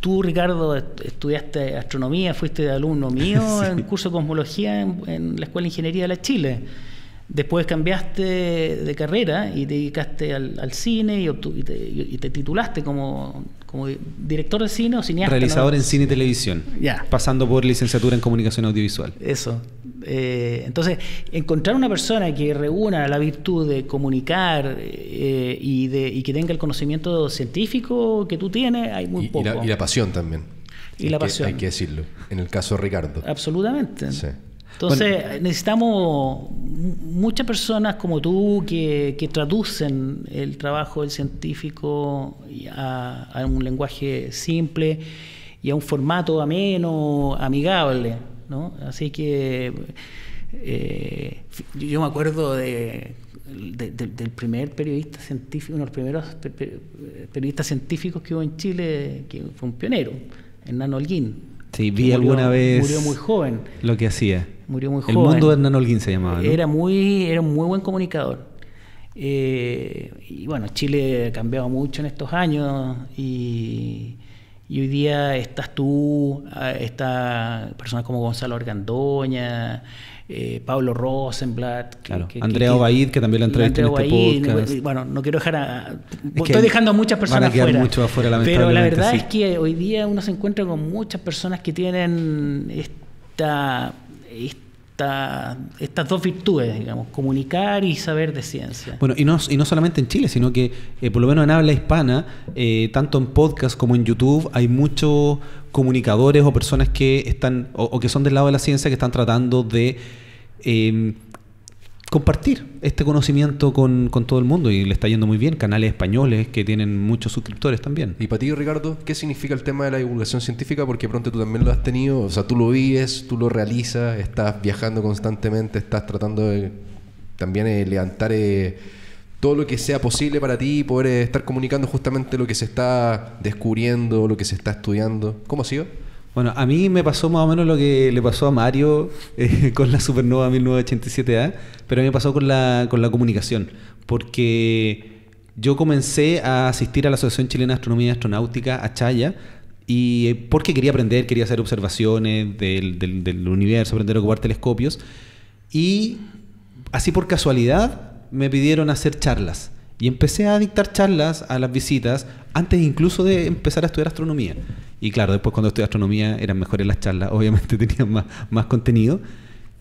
Tú, Ricardo, estudiaste astronomía, fuiste alumno mío [LAUGHS] en curso de cosmología en, la Escuela de Ingeniería de la Chile. Después cambiaste de carrera y te dedicaste al, cine y, te, titulaste como, director de cine o cineasta. Realizador en cine y televisión. Ya. Pasando por licenciatura en comunicación audiovisual. Eso. Eh, entonces, encontrar una persona que reúna la virtud de comunicar eh, y, que tenga el conocimiento científico que tú tienes, hay muy poco. Y la, pasión también. Y la pasión. Hay que decirlo. En el caso de Ricardo. Absolutamente. Entonces necesitamos muchas personas como tú que, traducen el trabajo del científico a, a, un lenguaje simple y a un formato ameno, amigable. Así que eh, yo me acuerdo de, del primer periodista científico, uno de los primeros periodistas científicos que hubo en Chile, que fue un pionero, Hernán Holguín. Sí, vi alguna vez. Murió muy joven. Lo que hacía. Murió muy joven. El mundo de Hernán Holguín se llamaba. Era muy, era un muy buen comunicador. Eh, y bueno, Chile ha cambiado mucho en estos años y y hoy día estás tú, ah, está personas como Gonzalo Argandoña, eh, Pablo Rosenblatt. claro. Andrea Obaid, que también la entrevisté en este podcast. bueno, no quiero dejar a... estoy dejando a muchas personas Mucho afuera pero la verdad es que hoy día uno se encuentra con muchas personas que tienen esta, esta estas dos virtudes, digamos, comunicar y saber de ciencia. Bueno, y no, y no solamente en Chile, sino que eh, por lo menos en habla hispana, eh, tanto en podcast como en YouTube, hay muchos comunicadores o personas que están, o, que son del lado de la ciencia, que están tratando de em, compartir este conocimiento con, todo el mundo y le está yendo muy bien, canales españoles que tienen muchos suscriptores también. Y para ti, Ricardo, ¿qué significa el tema de la divulgación científica? Porque pronto tú también lo has tenido, o sea, tú lo vives, tú lo realizas, estás viajando constantemente, estás tratando de también de eh, levantar eh, todo lo que sea posible para ti poder eh, estar comunicando justamente lo que se está descubriendo, lo que se está estudiando. ¿Cómo ha sido? Bueno, a mí me pasó más o menos lo que le pasó a Mario eh, [LAUGHS] con la Supernova 1987A, pero a mí me pasó con la, comunicación, porque yo comencé a asistir a la Asociación Chilena de Astronomía y Astronáutica, Achaya, y eh, porque quería aprender, quería hacer observaciones del, del, del universo, aprender a ocupar telescopios, y así por casualidad me pidieron hacer charlas. Y empecé a dictar charlas a las visitas antes incluso de empezar a estudiar astronomía. Y claro, después cuando estudié astronomía eran mejores las charlas, [LAUGHS] obviamente tenían más, más contenido.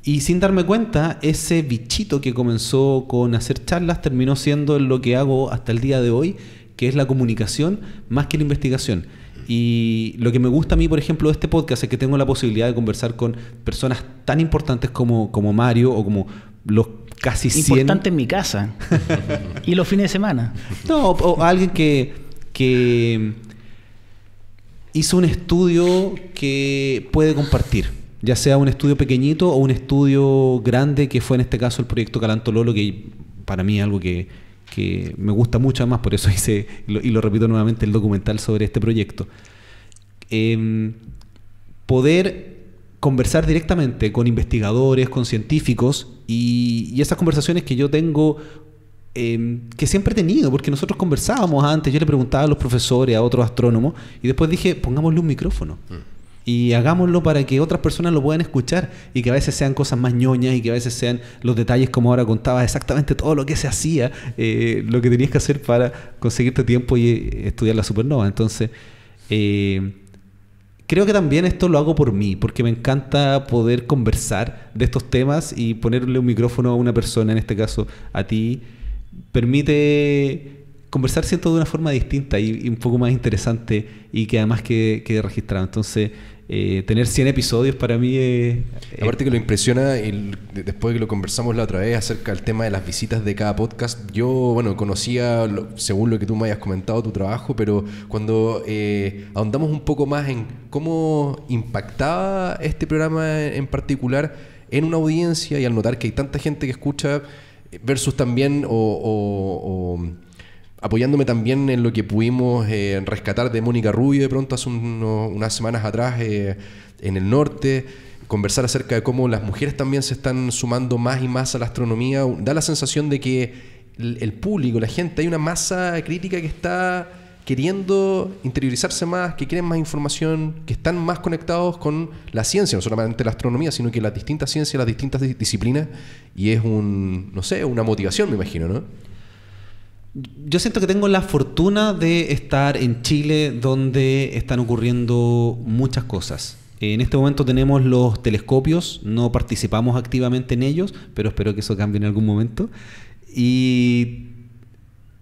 Y sin darme cuenta, ese bichito que comenzó con hacer charlas terminó siendo lo que hago hasta el día de hoy, que es la comunicación más que la investigación. Y lo que me gusta a mí, por ejemplo, de este podcast es que tengo la posibilidad de conversar con personas tan importantes como, como Mario o como los casi 100. Importante en mi casa. [LAUGHS] y los fines de semana. No, o, alguien que, que hizo un estudio que puede compartir ya sea un estudio pequeñito o un estudio grande, que fue en este caso el proyecto Calanto Lolo, que para mí es algo que que me gusta mucho más por eso [LAUGHS] hice, y lo repito nuevamente, el documental sobre este proyecto. Em, poder conversar directamente con investigadores, con científicos, y, esas conversaciones que yo tengo em, que siempre he tenido, porque nosotros conversábamos antes, yo le preguntaba a los profesores, a otros astrónomos, y después dije, pongámosle un micrófono. Mm y hagámoslo para que otras personas lo puedan escuchar y que a veces sean cosas más ñoñas y que a veces sean los detalles como ahora contabas... exactamente todo lo que se hacía, eh, lo que tenías que hacer para conseguirte tiempo y eh, estudiar la supernova. Entonces, eh, creo que también esto lo hago por mí, porque me encanta poder conversar de estos temas y ponerle un micrófono a una persona, en este caso a ti, permite conversar siento de una forma distinta y, un poco más interesante y que además quede registrado. Entonces, eh, tener 100 episodios para mí es... Aparte que lo impresiona, el, después que lo conversamos la otra vez acerca del tema de las visitas de cada podcast, yo, bueno, conocía, según lo que tú me hayas comentado, tu trabajo, pero cuando eh, ahondamos un poco más en cómo impactaba este programa en particular en una audiencia y al notar que hay tanta gente que escucha versus también o apoyándome también en lo que pudimos eh, rescatar de Mónica Rubio de pronto hace unas semanas atrás eh, en el norte, conversar acerca de cómo las mujeres también se están sumando más y más a la astronomía, da la sensación de que el, público, la gente, hay una masa crítica que está queriendo interiorizarse más, que quieren más información, que están más conectados con la ciencia, no solamente la astronomía, sino que las distintas ciencias, las distintas disciplinas, y es un, no sé, una motivación, me imagino, ¿no? Yo siento que tengo la fortuna de estar en Chile donde están ocurriendo muchas cosas. En este momento tenemos los telescopios, no participamos activamente en ellos, pero espero que eso cambie en algún momento. Y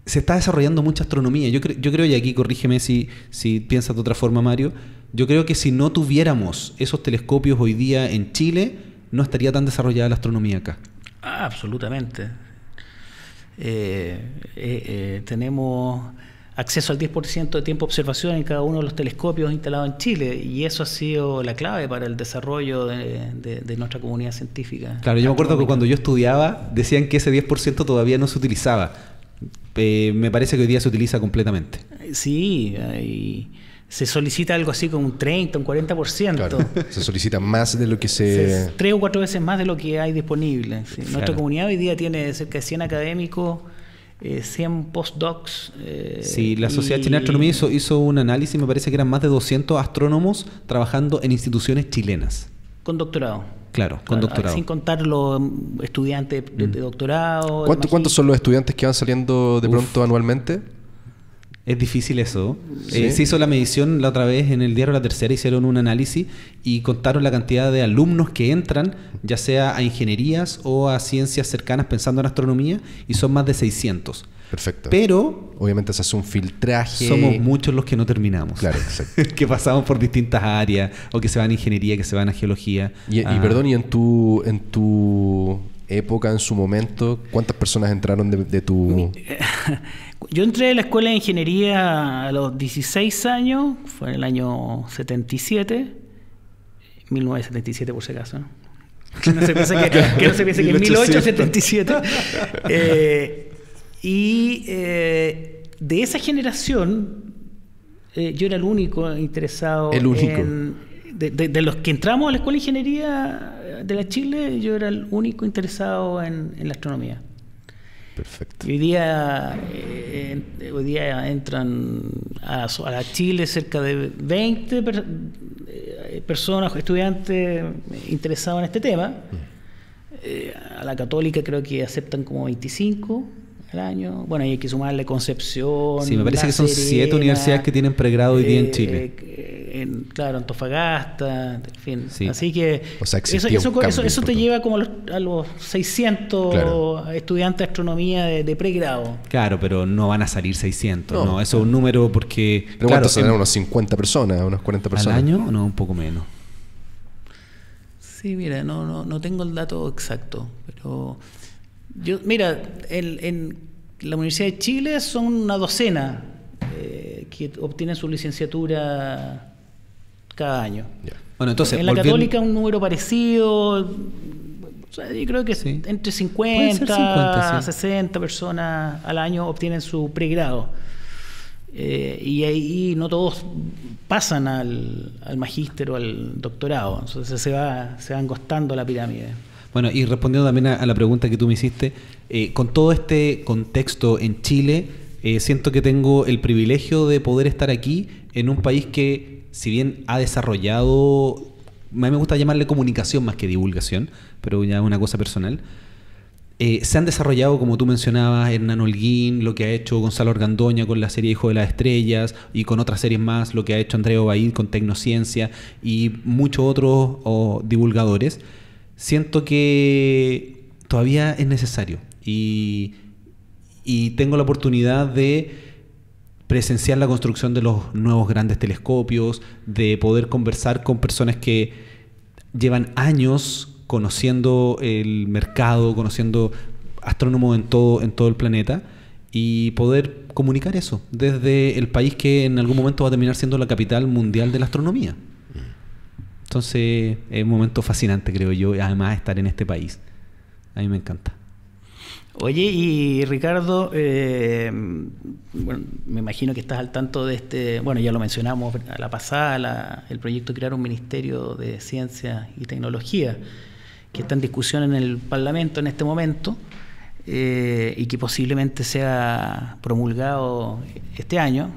se está desarrollando mucha astronomía. Yo, creo, y aquí corrígeme si, si piensas de otra forma, Mario, yo creo que si no tuviéramos esos telescopios hoy día en Chile, no estaría tan desarrollada la astronomía acá. Ah, absolutamente. Eh, eh, eh, tenemos acceso al 10% de tiempo de observación en cada uno de los telescopios instalados en Chile y eso ha sido la clave para el desarrollo de, nuestra comunidad científica. Claro, yo me acuerdo que cuando yo estudiaba decían que ese 10% todavía no se utilizaba. me parece que hoy día se utiliza completamente. Sí, hay se solicita algo así con un 30, un 40%. ciento se solicita más de lo que se... Tres o cuatro veces más de lo que hay disponible. Nuestra comunidad hoy día tiene cerca de 100 académicos, 100 eh, postdocs. Eh, sí, la Sociedad Chilena de Astronomía hizo, un análisis me parece que eran más de 200 astrónomos trabajando en instituciones chilenas. Con doctorado. Claro, con doctorado. Sin contar los mm, estudiantes de, mm. doctorado. ¿Cuántos son los estudiantes que van saliendo de pronto anualmente? Es difícil eso. Eh, se hizo la medición la otra vez en el diario La Tercera, hicieron un análisis y contaron la cantidad de alumnos que entran, ya sea a ingenierías o a ciencias cercanas pensando en astronomía, y son más de 600. Perfecto. Pero. Obviamente se hace un filtraje. Somos muchos los que no terminamos. Claro, [LAUGHS] exacto. que pasamos por distintas áreas, o que se van a ingeniería, que se van a geología. Y, ah. perdón, y en tu época, en su momento? ¿Cuántas personas entraron de, tu...? Eh, [LAUGHS] yo entré a la escuela de ingeniería a los 16 años, fue en el año 77, 1977 por si acaso, ¿no? Que no se piense que, [LAUGHS] en 1877. y eh, eh, de esa generación, yo era el único interesado el único. en de, los que entramos a la Escuela de Ingeniería de la Chile, yo era el único interesado en, la astronomía. Perfecto. Hoy día, eh, hoy día entran a, la Chile cerca de 20 eh, personas, estudiantes interesados en este tema. Mm. Eh, a la católica creo que aceptan como 25 año. Bueno, y hay que sumarle Concepción. Sí, me parece que son siete universidades que tienen pregrado hoy día en eh, Chile. Eh, en, claro, Antofagasta, en fin. Así que eso, eso, eso, te lleva como a los, 600 estudiantes de astronomía de, pregrado. Claro, pero no van a salir 600, no, eso es un número porque... claro, serán unos 50 personas, unos 40 personas? ¿Al año? No, un poco menos. Sí, mira, no, no, no tengo el dato exacto, pero mira, en la Universidad de Chile son una docena eh, que obtienen su licenciatura cada año. Bueno, entonces, en la católica un número parecido, creo que entre 50, a 60 personas al año obtienen su pregrado. Eh, y ahí no todos pasan al, magíster o al doctorado, entonces se va, se va angostando la pirámide. Bueno, y respondiendo también a, la pregunta que tú me hiciste, eh, con todo este contexto en Chile, eh, siento que tengo el privilegio de poder estar aquí en un país que, si bien ha desarrollado, a mí me gusta llamarle comunicación más que divulgación, pero ya es una cosa personal. Eh, se han desarrollado, como tú mencionabas, Hernán Holguín, lo que ha hecho Gonzalo Argandoña con la serie Hijo de las Estrellas y con otras series más, lo que ha hecho Andrea Obaid con Tecnociencia y muchos otros divulgadores siento que todavía es necesario y, y tengo la oportunidad de presenciar la construcción de los nuevos grandes telescopios, de poder conversar con personas que llevan años conociendo el mercado, conociendo astrónomos en todo, en todo el planeta y poder comunicar eso desde el país que en algún momento va a terminar siendo la capital mundial de la astronomía. Entonces es un momento fascinante, creo yo, además estar en este país. A mí me encanta. Oye, y Ricardo, eh, me imagino que estás al tanto de este, bueno, ya lo mencionamos a la pasada, el proyecto de crear un Ministerio de Ciencia y Tecnología, que está en discusión en el Parlamento en este momento eh, y que posiblemente sea promulgado este año.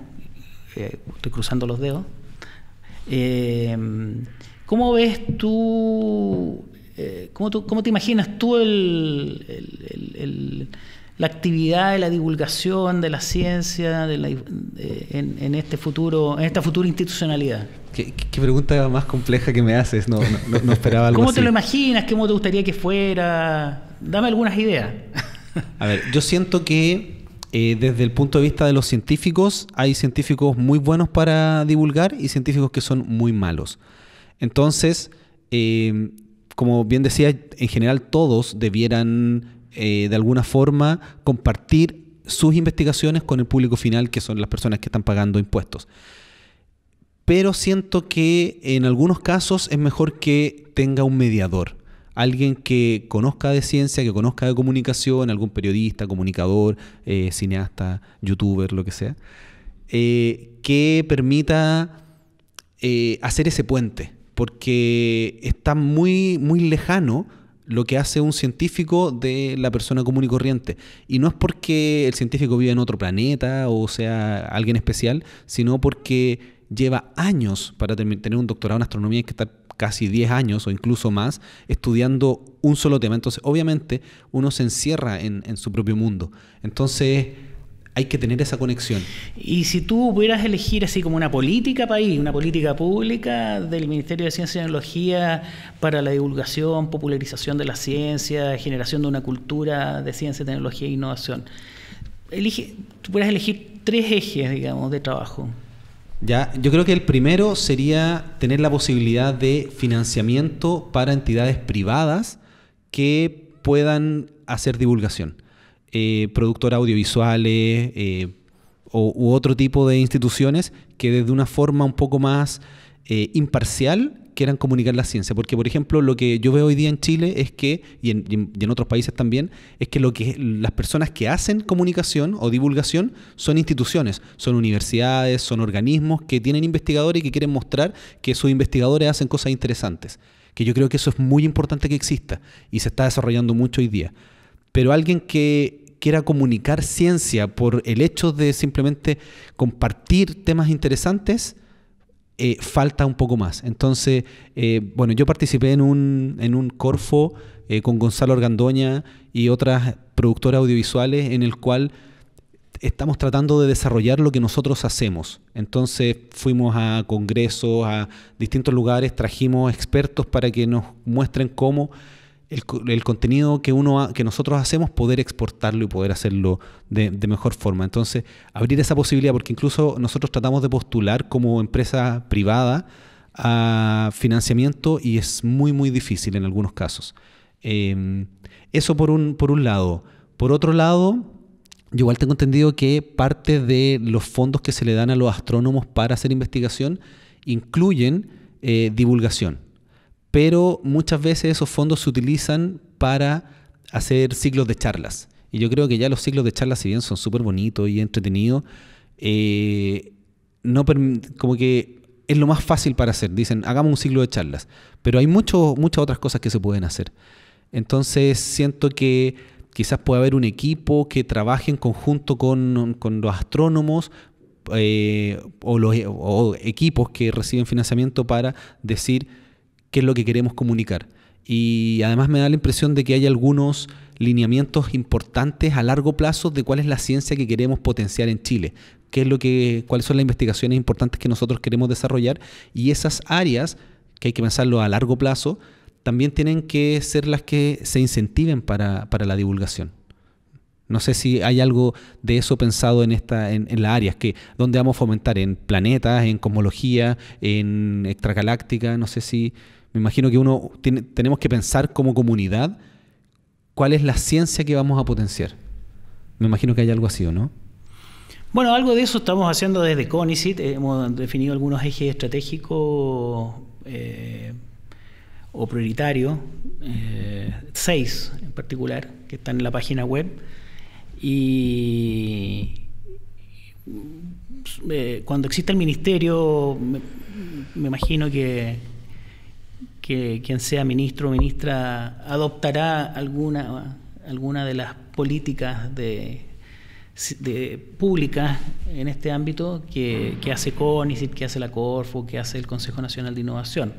Eh, estoy cruzando los dedos. ¿Cómo ves eh, tú, cómo, te imaginas tú la actividad de la divulgación de la ciencia en, este futuro, en esta futura institucionalidad? ¿Qué, pregunta más compleja que me haces? No, no, esperaba algo ¿Cómo te lo imaginas? ¿Cómo te gustaría que fuera? Dame algunas ideas. A ver, yo siento que eh, desde el punto de vista de los científicos, hay científicos muy buenos para divulgar y científicos que son muy malos. Entonces, eh, como bien decía, en general todos debieran eh, de alguna forma compartir sus investigaciones con el público final, que son las personas que están pagando impuestos. Pero siento que en algunos casos es mejor que tenga un mediador, alguien que conozca de ciencia, que conozca de comunicación, algún periodista, comunicador, eh, cineasta, youtuber, lo que sea, que permita hacer ese puente porque está muy, muy lejano lo que hace un científico de la persona común y corriente. Y no es porque el científico vive en otro planeta o sea alguien especial, sino porque lleva años para tener un doctorado en astronomía, hay que estar casi 10 años o incluso más estudiando un solo tema. Entonces, obviamente, uno se encierra en, en su propio mundo. Entonces, hay que tener esa conexión. Y si tú pudieras elegir así como una política país, una política pública del Ministerio de Ciencia y Tecnología para la divulgación, popularización de la ciencia, generación de una cultura de ciencia, tecnología e innovación, tú pudieras elegir tres ejes, digamos, de trabajo. Ya, yo creo que el primero sería tener la posibilidad de financiamiento para entidades privadas que puedan hacer divulgación eh, audiovisuales eh, o, u otro tipo de instituciones que desde una forma un poco más eh, imparcial quieran comunicar la ciencia. Porque, por ejemplo, lo que yo veo hoy día en Chile es que, y en, otros países también, es que, lo que las personas que hacen comunicación o divulgación son instituciones, son universidades, son organismos que tienen investigadores y que quieren mostrar que sus investigadores hacen cosas interesantes. Que yo creo que eso es muy importante que exista y se está desarrollando mucho hoy día pero alguien que quiera comunicar ciencia por el hecho de simplemente compartir temas interesantes, eh, falta un poco más. Entonces, eh, bueno, yo participé en un, en un Corfo eh, con Gonzalo Argandoña y otras productoras audiovisuales en el cual estamos tratando de desarrollar lo que nosotros hacemos. Entonces fuimos a congresos, a distintos lugares, trajimos expertos para que nos muestren cómo el, contenido que, uno que nosotros hacemos, poder exportarlo y poder hacerlo de, mejor forma. Entonces, abrir esa posibilidad, porque incluso nosotros tratamos de postular como empresa privada a financiamiento y es muy, muy difícil en algunos casos. Em, eso por un, por un lado. Por otro lado, yo igual tengo entendido que parte de los fondos que se le dan a los astrónomos para hacer investigación incluyen eh, divulgación pero muchas veces esos fondos se utilizan para hacer ciclos de charlas. Y yo creo que ya los ciclos de charlas, si bien son súper bonitos y entretenidos, eh, no como que es lo más fácil para hacer. Dicen, hagamos un ciclo de charlas. Pero hay mucho, muchas otras cosas que se pueden hacer. Entonces siento que quizás puede haber un equipo que trabaje en conjunto con, los astrónomos eh, o o equipos que reciben financiamiento para decir qué es lo que queremos comunicar. Y además me da la impresión de que hay algunos lineamientos importantes a largo plazo de cuál es la ciencia que queremos potenciar en Chile, qué es lo que, cuáles son las investigaciones importantes que nosotros queremos desarrollar y esas áreas que hay que pensarlo a largo plazo también tienen que ser las que se incentiven para, la divulgación. No sé si hay algo de eso pensado en esta, en, las áreas que donde vamos a fomentar en planetas, en cosmología, en extragaláctica. No sé si me imagino que uno tenemos que pensar como comunidad cuál es la ciencia que vamos a potenciar. Me imagino que hay algo así, ¿o no? Bueno, algo de eso estamos haciendo desde CONICIT. Hemos definido algunos ejes estratégicos eh, o prioritarios, eh, seis en particular, que están en la página web. Y eh, cuando existe el ministerio, me imagino que quien sea ministro o ministra adoptará alguna, alguna de las políticas de, públicas en este ámbito que, que, hace CONICIT, que hace la Corfo, que hace el Consejo Nacional de Innovación.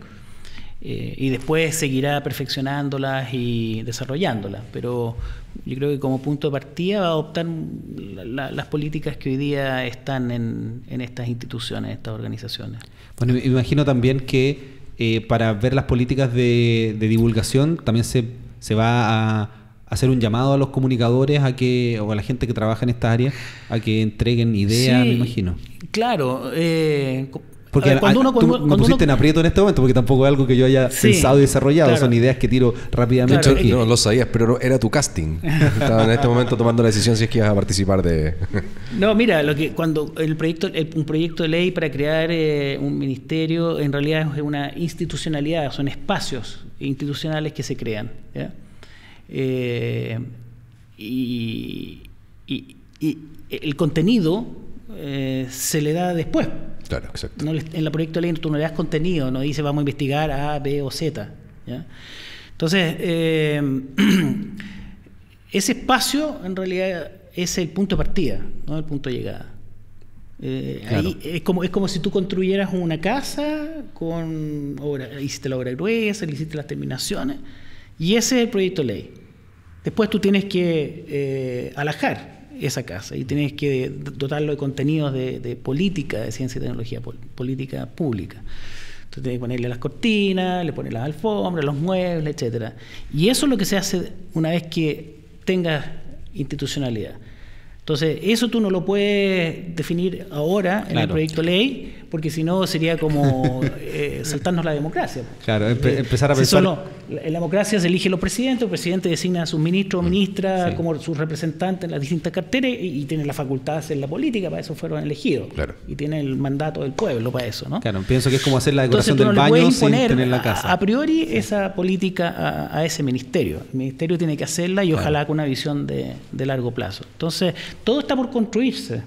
Eh, y después seguirá perfeccionándolas y desarrollándolas. Pero yo creo que como punto de partida va a adoptar las políticas que hoy día están en, en estas instituciones, en estas organizaciones. Bueno, imagino también que eh, para ver las políticas de, divulgación, también se, se va a hacer un llamado a los comunicadores a que o a la gente que trabaja en esta área a que entreguen ideas, me imagino. Claro, eh, porque cuando uno, pusiste en aprieto en este momento porque tampoco es algo que yo haya pensado y desarrollado. Son ideas que tiro rápidamente. Claro, No lo sabías, pero era tu casting. [LAUGHS] Estaba en este momento tomando la decisión si es que ibas a participar de... no, mira, lo que cuando el proyecto, un proyecto de ley para crear eh, un ministerio en realidad es una institucionalidad, son espacios institucionales que se crean. Eh, y, el contenido eh, se le da después. Claro, en el proyecto de ley tú no le das contenido, no dice vamos a investigar A, B o Z. Entonces, eh, [CLEARS THROAT] ese espacio en realidad es el punto de partida, no el punto de llegada. Eh, es, como, es como si tú construyeras una casa con hiciste la obra gruesa, le hiciste las terminaciones, y ese es el proyecto de ley. Después tú tienes que eh, alajar esa casa y tienes que dotarlo de contenidos de, política, de ciencia y tecnología, política pública. Entonces tienes que ponerle las cortinas, le pones las alfombras, los muebles, etcétera. Y eso es lo que se hace una vez que tengas institucionalidad. Entonces, eso tú no lo puedes definir ahora en el proyecto de ley, porque si no sería como eh, saltarnos la democracia. Claro, eh, empezar a pensar. solo, en la democracia se elige los presidentes, el presidente designa a sus ministros, mm, ministras, como sus representantes en las distintas carteras y, tiene la facultad de hacer la política, para eso fueron elegidos. Claro. Y tiene el mandato del pueblo para eso, ¿no? Claro, pienso que es como hacer la decoración del baño sin tener la casa. A, priori esa política a, ese ministerio. El ministerio tiene que hacerla y ojalá con una visión de largo plazo. Entonces, todo está por construirse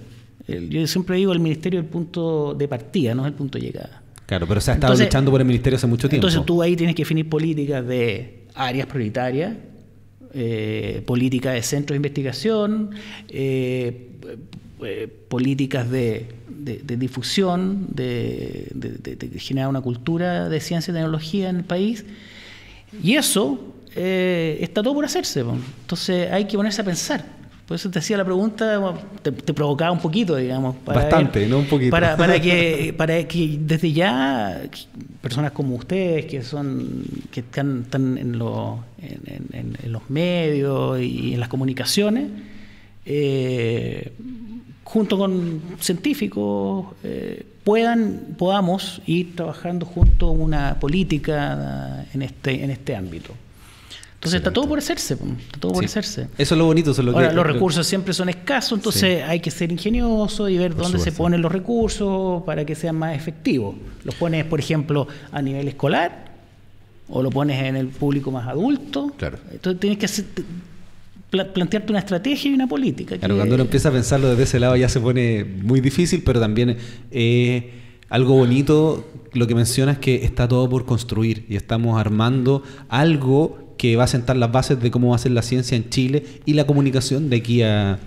yo siempre digo, el ministerio es el punto de partida, no es el punto de llegada. Claro, pero se ha estado luchando por el ministerio hace mucho tiempo. Entonces tú ahí tienes que definir políticas de áreas prioritarias, eh, políticas de centros de investigación, eh, eh, políticas de, de, difusión, de, de, generar una cultura de ciencia y tecnología en el país. Y eso está todo por hacerse. Entonces hay que ponerse a pensar eso te hacía la pregunta, te, provocaba un poquito, digamos. Bastante, no un poquito. Para, que, [LAUGHS] para que desde ya personas como ustedes, que son que están, en, los, en, los medios y en las comunicaciones, eh, junto con científicos, eh, puedan, podamos ir trabajando junto una política en este, en este ámbito. Entonces está todo por hacerse, todo por hacerse. Eso es lo bonito, es lo Ahora, los recursos siempre son escasos, entonces hay que ser ingenioso y ver dónde se ponen los recursos para que sean más efectivos. ¿Los pones, por ejemplo, a nivel escolar o lo pones en el público más adulto? Claro. Entonces tienes que hacer, plantearte una estrategia y una política. Claro, cuando uno empieza a pensarlo desde ese lado ya se pone muy difícil, pero también eh, algo bonito, lo que mencionas que está todo por construir y estamos armando algo que va a sentar las bases de cómo va a ser la ciencia en Chile y la comunicación de aquí a...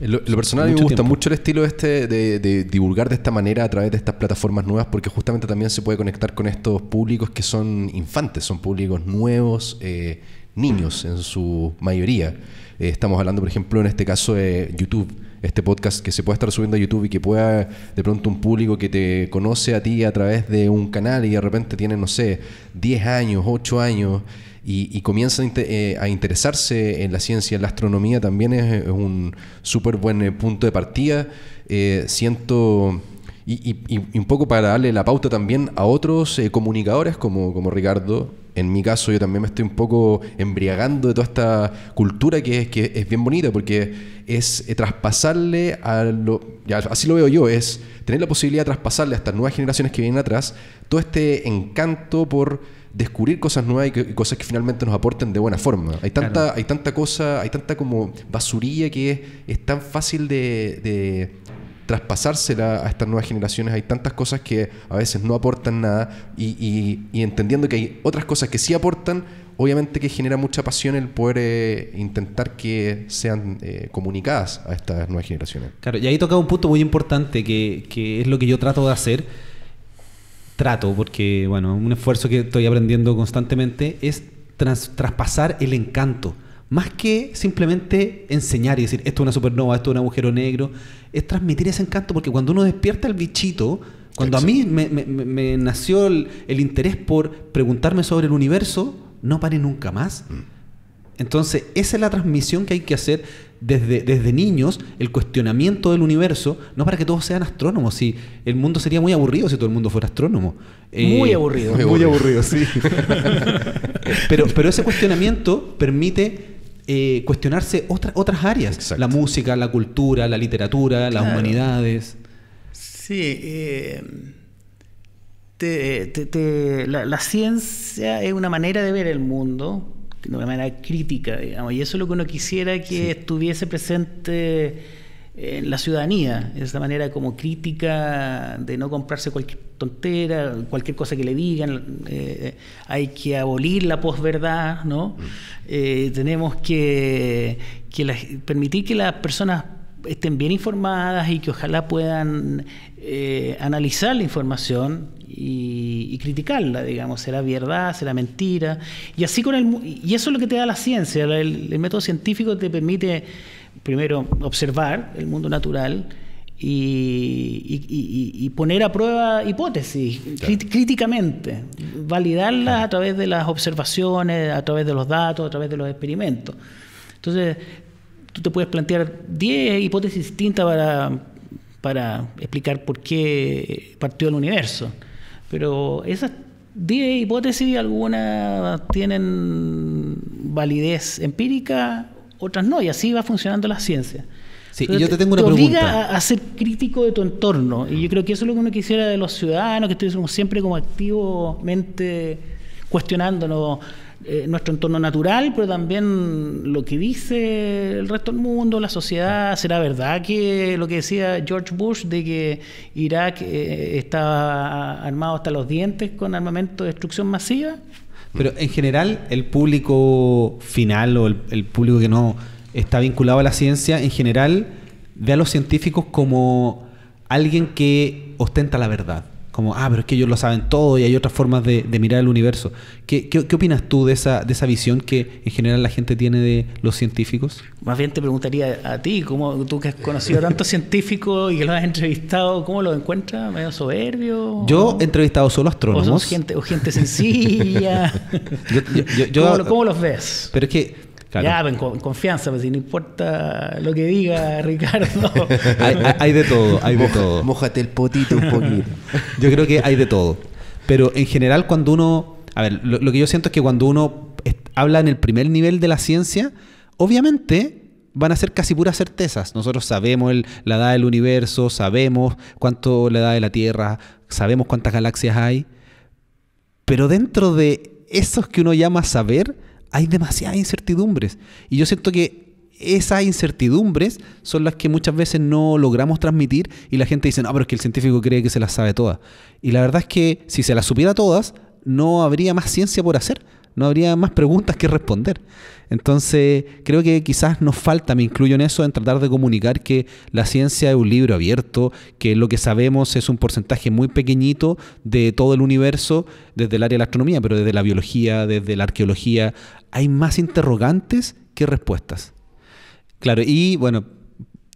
Lo, personal me gusta mucho el estilo este de, divulgar de esta manera a través de estas plataformas nuevas porque justamente también se puede conectar con estos públicos que son infantes, son públicos nuevos, eh, niños en su mayoría. Eh, estamos hablando, por ejemplo, en este caso de YouTube este podcast que se puede estar subiendo a YouTube y que pueda de pronto un público que te conoce a ti a través de un canal y de repente tiene, no sé, 10 años, 8 años y, comienzan comienza eh, a, interesarse en la ciencia, en la astronomía también es, un súper buen eh, punto de partida. Eh, siento... Y, un poco para darle la pauta también a otros comunicadores como, como Ricardo. En mi caso yo también me estoy un poco embriagando de toda esta cultura que es, que es bien bonita porque es traspasarle a lo... así lo veo yo, es tener la posibilidad de traspasarle a estas nuevas generaciones que vienen atrás todo este encanto por descubrir cosas nuevas y, cosas que finalmente nos aporten de buena forma. Hay tanta, hay tanta cosa, hay tanta como basurilla que es, tan fácil de, de traspasársela a estas nuevas generaciones. Hay tantas cosas que a veces no aportan nada y, entendiendo que hay otras cosas que sí aportan, obviamente que genera mucha pasión el poder eh, intentar que sean eh, comunicadas a estas nuevas generaciones. Claro, y ahí toca un punto muy importante que, que es lo que yo trato de hacer trato, porque bueno, un esfuerzo que estoy aprendiendo constantemente es traspasar el encanto. Más que simplemente enseñar y decir, esto es una supernova, esto es un agujero negro, es transmitir ese encanto, porque cuando uno despierta el bichito, cuando a mí me, nació el, interés por preguntarme sobre el universo, no pare nunca más. Mm. Entonces, esa es la transmisión que hay que hacer desde, desde niños el cuestionamiento del universo, no para que todos sean astrónomos, y el mundo sería muy aburrido si todo el mundo fuera astrónomo. Eh, muy aburrido. Muy, aburrido, sí. [LAUGHS] pero, pero ese cuestionamiento permite eh, cuestionarse otras otras áreas, la música, la cultura, la literatura, las humanidades. Sí, eh, la, la, ciencia es una manera de ver el mundo de manera crítica, Y eso es lo que uno quisiera que estuviese presente en la ciudadanía, de esa manera como crítica de no comprarse cualquier tontera, cualquier cosa que le digan, eh, hay que abolir la posverdad, ¿no? Mm. Eh, tenemos que, permitir que las personas estén bien informadas y que ojalá puedan eh, analizar la información y, criticarla, digamos, será verdad, será mentira. Y así con el y eso es lo que te da la ciencia, el, método científico te permite primero observar el mundo natural y, poner a prueba hipótesis críticamente, validarlas a través de las observaciones, a través de los datos, a través de los experimentos. Entonces, tú te puedes plantear 10 hipótesis distintas para explicar por qué partió el universo. Pero esas 10 hipótesis, algunas tienen validez empírica, otras no, y así va funcionando la ciencia. Sí, y yo te tengo una te obliga A, ser crítico de tu entorno, y yo creo que eso es lo que uno quisiera de los ciudadanos, que estemos siempre como activamente cuestionándonos eh, nuestro entorno natural, pero también lo que dice el resto del mundo, la sociedad. ¿Será verdad que lo que decía George Bush de que Irak eh, estaba armado hasta los dientes con armamento de destrucción masiva? Pero en general, el público final o el público que no está vinculado a la ciencia, en general, ve a los científicos como alguien que ostenta la verdad como, ah, pero es que ellos lo saben todo y hay otras formas de, mirar el universo. ¿Qué, ¿Qué, opinas tú de esa, de esa visión que en general la gente tiene de los científicos? Más bien te preguntaría a ti, tú que has conocido a tantos científicos y que los has entrevistado, ¿cómo los encuentras? ¿Medio soberbio? Yo he entrevistado solo astrónomos. O, gente, o gente sencilla. [LAUGHS] ¿Cómo los ves? Pero es que Claro. Ya, en, confianza, pues si no importa lo que diga [LAUGHS] Ricardo. hay, de todo, hay de todo. Mójate el potito un poquito. [LAUGHS] Yo creo que hay de todo. Pero en general, cuando uno. A ver, lo, que yo siento es que cuando uno habla en el primer nivel de la ciencia, obviamente van a ser casi puras certezas. Nosotros sabemos la edad del universo, sabemos cuánto la edad de la Tierra, sabemos cuántas galaxias hay. Pero dentro de esos que uno llama saber, hay demasiadas incertidumbres. Y yo siento que esas incertidumbres son las que muchas veces no logramos transmitir y la gente dice, no, pero es que el científico cree que se las sabe todas. Y la verdad es que si se las supiera todas, no habría más ciencia por hacer, no habría más preguntas que responder. Entonces, creo que quizás nos falta, me incluyo en eso, en tratar de comunicar que la ciencia es un libro abierto, que lo que sabemos es un porcentaje muy pequeñito de todo el universo, desde el área de la astronomía, pero desde la biología, desde la arqueología hay más interrogantes que respuestas. Claro, y bueno,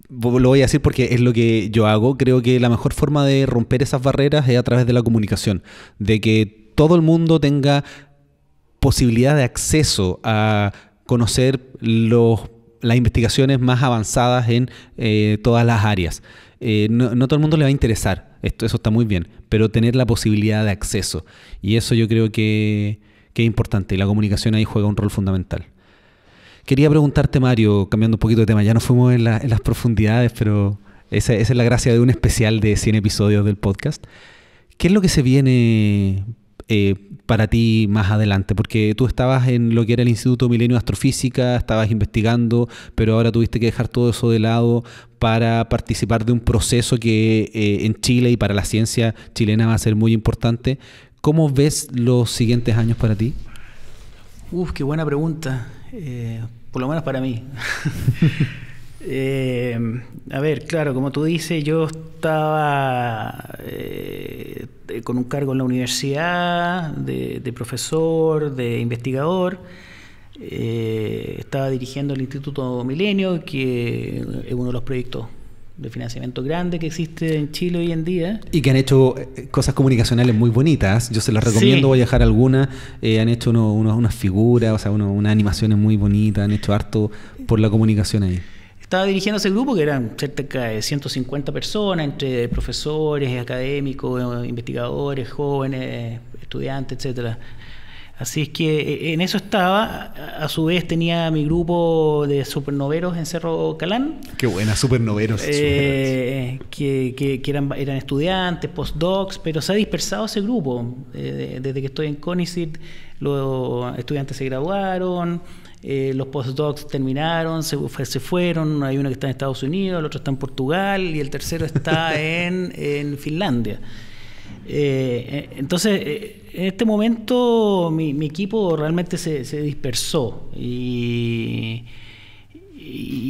lo voy a decir porque es lo que yo hago. Creo que la mejor forma de romper esas barreras es a través de la comunicación, de que todo el mundo tenga posibilidad de acceso a conocer los, las investigaciones más avanzadas en eh, todas las áreas. Eh, no, no, todo el mundo le va a interesar, Esto, eso está muy bien, pero tener la posibilidad de acceso. Y eso yo creo que que importante y la comunicación ahí juega un rol fundamental. Quería preguntarte, Mario, cambiando un poquito de tema, ya no fuimos en, las profundidades, pero esa, es la gracia de un especial de 100 episodios del podcast. ¿Qué es lo que se viene eh, para ti más adelante? Porque tú estabas en lo que era el Instituto Milenio de Astrofísica, estabas investigando, pero ahora tuviste que dejar todo eso de lado para participar de un proceso que eh, en Chile y para la ciencia chilena va a ser muy importante. ¿Cómo ves los siguientes años para ti? Uf, qué buena pregunta. Eh, por lo menos para mí. [LAUGHS] Eh, a ver, claro, como tú dices, yo estaba eh, con un cargo en la universidad, de, de profesor, de investigador. estaba dirigiendo el Instituto Milenio, que es uno de los proyectos de financiamiento grande que existe en Chile hoy en día. Y que han hecho eh, cosas comunicacionales muy bonitas. Yo se las recomiendo, voy a dejar algunas. Eh, han hecho unas figuras, o sea, unas animaciones muy bonitas, han hecho harto por la comunicación ahí. Estaba dirigiendo ese grupo que eran cerca de 150 personas, entre profesores, académicos, investigadores, jóvenes, estudiantes, etcétera. Así es que eh, eh, en eso estaba. A su vez tenía mi grupo de supernoveros en Cerro Calán. Qué buena, supernoveros. Eh, que, que, eran, estudiantes, postdocs, pero se ha dispersado ese grupo. desde que estoy en Conicet, los estudiantes se graduaron, los postdocs terminaron, se, fueron. Hay uno que está en Estados Unidos, el otro está en Portugal y el tercero está [LAUGHS] en, en Finlandia. entonces en este momento mi, equipo realmente se, dispersó y,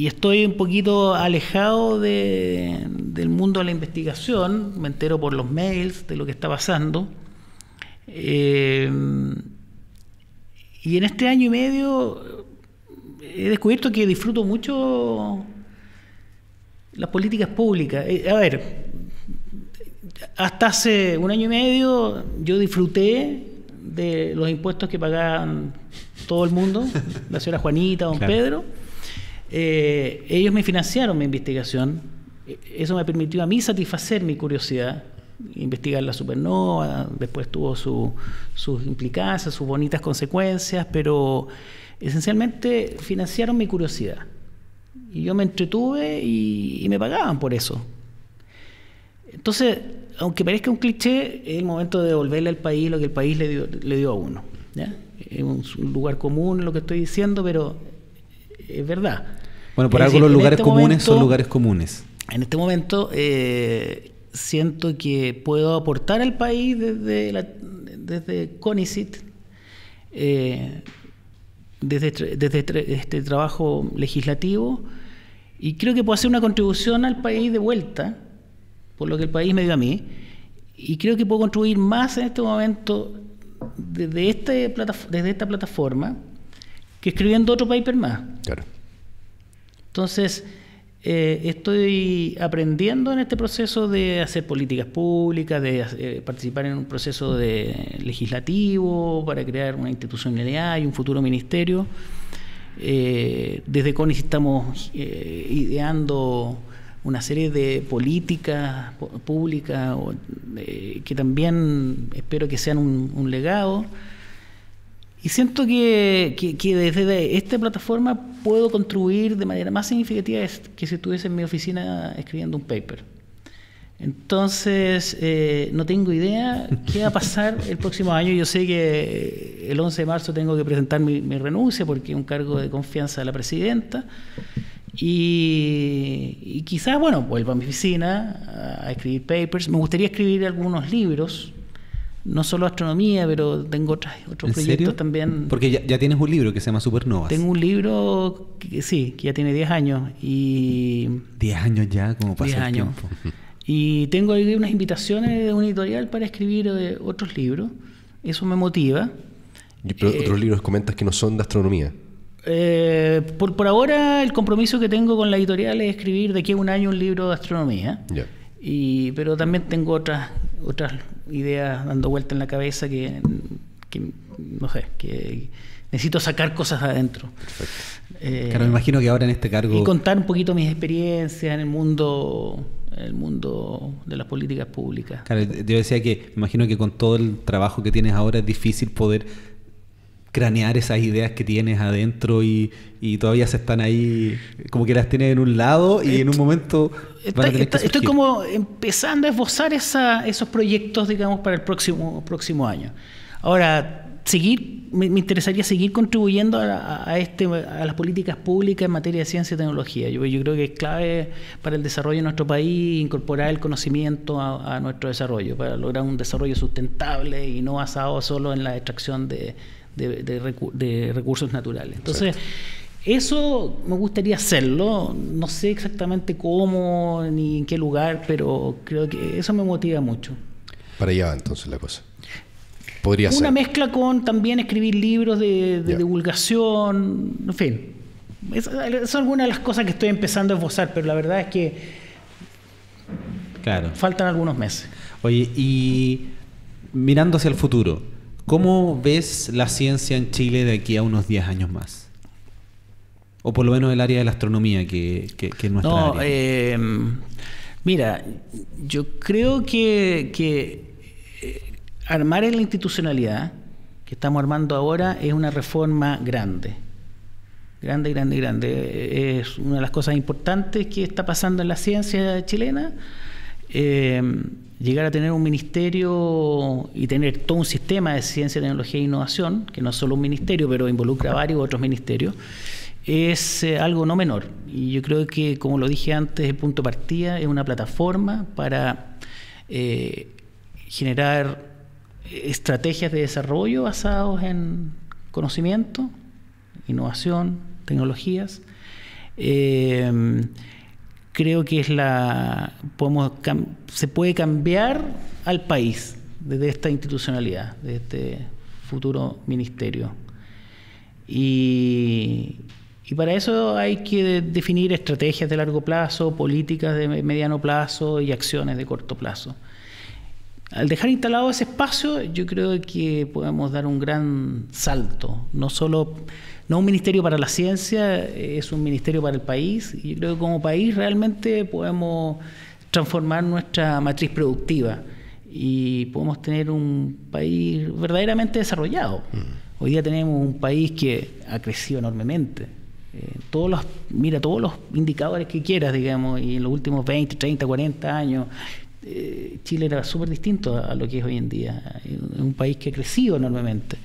estoy un poquito alejado del mundo de la investigación, me entero por los mails de lo que está pasando. Eh, y en este año y medio eh, he descubierto que disfruto mucho las políticas públicas. Eh, a ver, hasta hace un año y medio yo disfruté de los impuestos que pagaban todo el mundo, la señora Juanita, don Pedro. Eh, ellos me financiaron mi investigación. E-, eso me permitió a mí satisfacer mi curiosidad, investigar la supernova, después tuvo sus implicancias, sus bonitas consecuencias, pero esencialmente financiaron mi curiosidad. Y yo me entretuve y me pagaban por eso. Entonces, aunque parezca un cliché, es el momento de devolverle al país lo que el país le dio, a uno. Es un, lugar común lo que estoy diciendo, pero es verdad. Bueno, por algo los lugares este comunes son lugares comunes. En este momento eh, siento que puedo aportar al país desde, desde CONICIT, eh, desde, este, desde este, este trabajo legislativo, y creo que puedo hacer una contribución al país de vuelta por lo que el país me dio a mí, y creo que puedo contribuir más en este momento desde, este esta plataforma que escribiendo otro paper más. Claro. Entonces, eh, estoy aprendiendo en este proceso de hacer políticas públicas, de eh, participar en un proceso legislativo para crear una institución institucionalidad y un futuro ministerio. Eh, desde CONIS estamos ideando una serie de políticas públicas eh, que también espero que sean un, legado. Y siento que, desde esta plataforma puedo contribuir de manera más significativa que si estuviese en mi oficina escribiendo un paper. Entonces, eh, no tengo idea qué va a pasar el próximo año. Yo sé que eh, el 11 de marzo tengo que presentar mi, mi renuncia porque es un cargo de confianza de la presidenta. Y, quizás, bueno, vuelvo a mi oficina a escribir papers. Me gustaría escribir algunos libros, no solo astronomía, pero tengo otros proyectos también. Porque ya, tienes un libro que se llama Supernovas. Tengo un libro, que, sí, que ya tiene 10 años. y 10 años ya, como pasa el tiempo. Y tengo ahí unas invitaciones de un editorial para escribir eh, otros libros. Eso me motiva. Y, eh, otros libros comentas que no son de astronomía. Eh, por, por, ahora el compromiso que tengo con la editorial es escribir de aquí a un año un libro de astronomía. Y, pero también tengo otras, otras ideas dando vuelta en la cabeza que, que no sé, que necesito sacar cosas adentro. Eh, claro, me imagino que ahora en este cargo... Y contar un poquito mis experiencias en el mundo el mundo de las políticas públicas. Claro, yo decía que me imagino que con todo el trabajo que tienes ahora es difícil poder cranear esas ideas que tienes adentro y, todavía se están ahí, como que las tienes en un lado y en un momento... estoy como empezando a esbozar esa, esos proyectos, digamos, para el próximo, próximo año. Ahora, seguir, me, interesaría seguir contribuyendo a, este, a las políticas públicas en materia de ciencia y tecnología. Yo, yo creo que es clave para el desarrollo de nuestro país incorporar el conocimiento a nuestro desarrollo, para lograr un desarrollo sustentable y no basado solo en la extracción de de, recursos naturales. Entonces, eso me gustaría hacerlo, no sé exactamente cómo ni en qué lugar, pero creo que eso me motiva mucho. Para allá va entonces la cosa. Podría Una mezcla con también escribir libros de, divulgación, en fin. es son algunas de las cosas que estoy empezando a esbozar, pero la verdad es que claro. faltan algunos meses. Oye, y mirando hacia el futuro, ¿Cómo ves la ciencia en Chile de aquí a unos 10 años más? O por lo menos el área de la astronomía que, es nuestra no, em, mira, yo creo que, que eh, armar en la institucionalidad que estamos armando ahora es una reforma grande. Grande, grande, grande. Es una de las cosas importantes que está pasando en la ciencia chilena eh, llegar a tener un ministerio y tener todo un sistema de ciencia, tecnología e innovación, que no es solo un ministerio, pero involucra varios otros ministerios, es eh, algo no menor. Y yo creo que, como lo dije antes, el punto de partida es una plataforma para eh, generar estrategias de desarrollo basadas en conocimiento, innovación, tecnologías creo que es la podemos se puede cambiar al país desde esta institucionalidad, desde este futuro ministerio. Y, para eso hay que definir estrategias de largo plazo, políticas de mediano plazo y acciones de corto plazo. Al dejar instalado ese espacio, yo creo que podemos dar un gran salto, no solo no un ministerio para la ciencia, es un ministerio para el país. Y yo creo que como país realmente podemos transformar nuestra matriz productiva y podemos tener un país verdaderamente desarrollado. Mm. Hoy día tenemos un país que ha crecido enormemente. Eh, todos mira, todos los indicadores que quieras, digamos, y en los últimos 20, 30, 40 años, eh, Chile era súper distinto a, a, lo que es hoy en día. Es un país que ha crecido enormemente.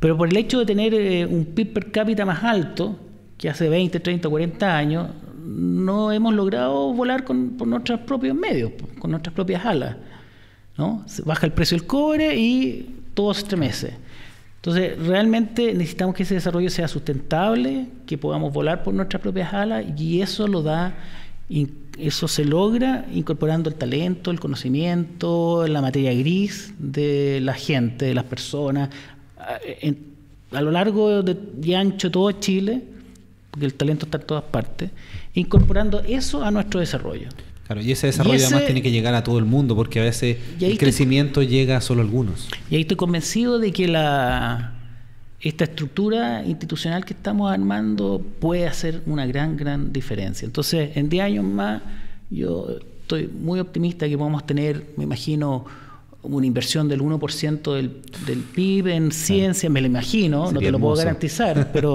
Pero por el hecho de tener eh, un PIB per cápita más alto, que hace 20, 30, 40 años, no hemos logrado volar con, por nuestros propios medios, con nuestras propias alas. ¿no? baja el precio del cobre y todos se estremece. Entonces, realmente necesitamos que ese desarrollo sea sustentable, que podamos volar por nuestras propias alas y eso lo da eso se logra incorporando el talento, el conocimiento, la materia gris de la gente, de las personas, eh, a, lo largo de, y ancho de todo Chile, porque el talento está en todas partes, incorporando eso a nuestro desarrollo. Claro, y ese desarrollo además tiene que llegar a todo el mundo, porque a veces el crecimiento llega a solo algunos. Y ahí estoy convencido de que la esta estructura institucional que estamos armando puede hacer una gran, gran diferencia. Entonces, en 10 años más, yo estoy muy optimista que podamos tener, me imagino, una inversión del 1% del, del, PIB en ciencia, me lo imagino, no te lo puedo garantizar, [LAUGHS] pero,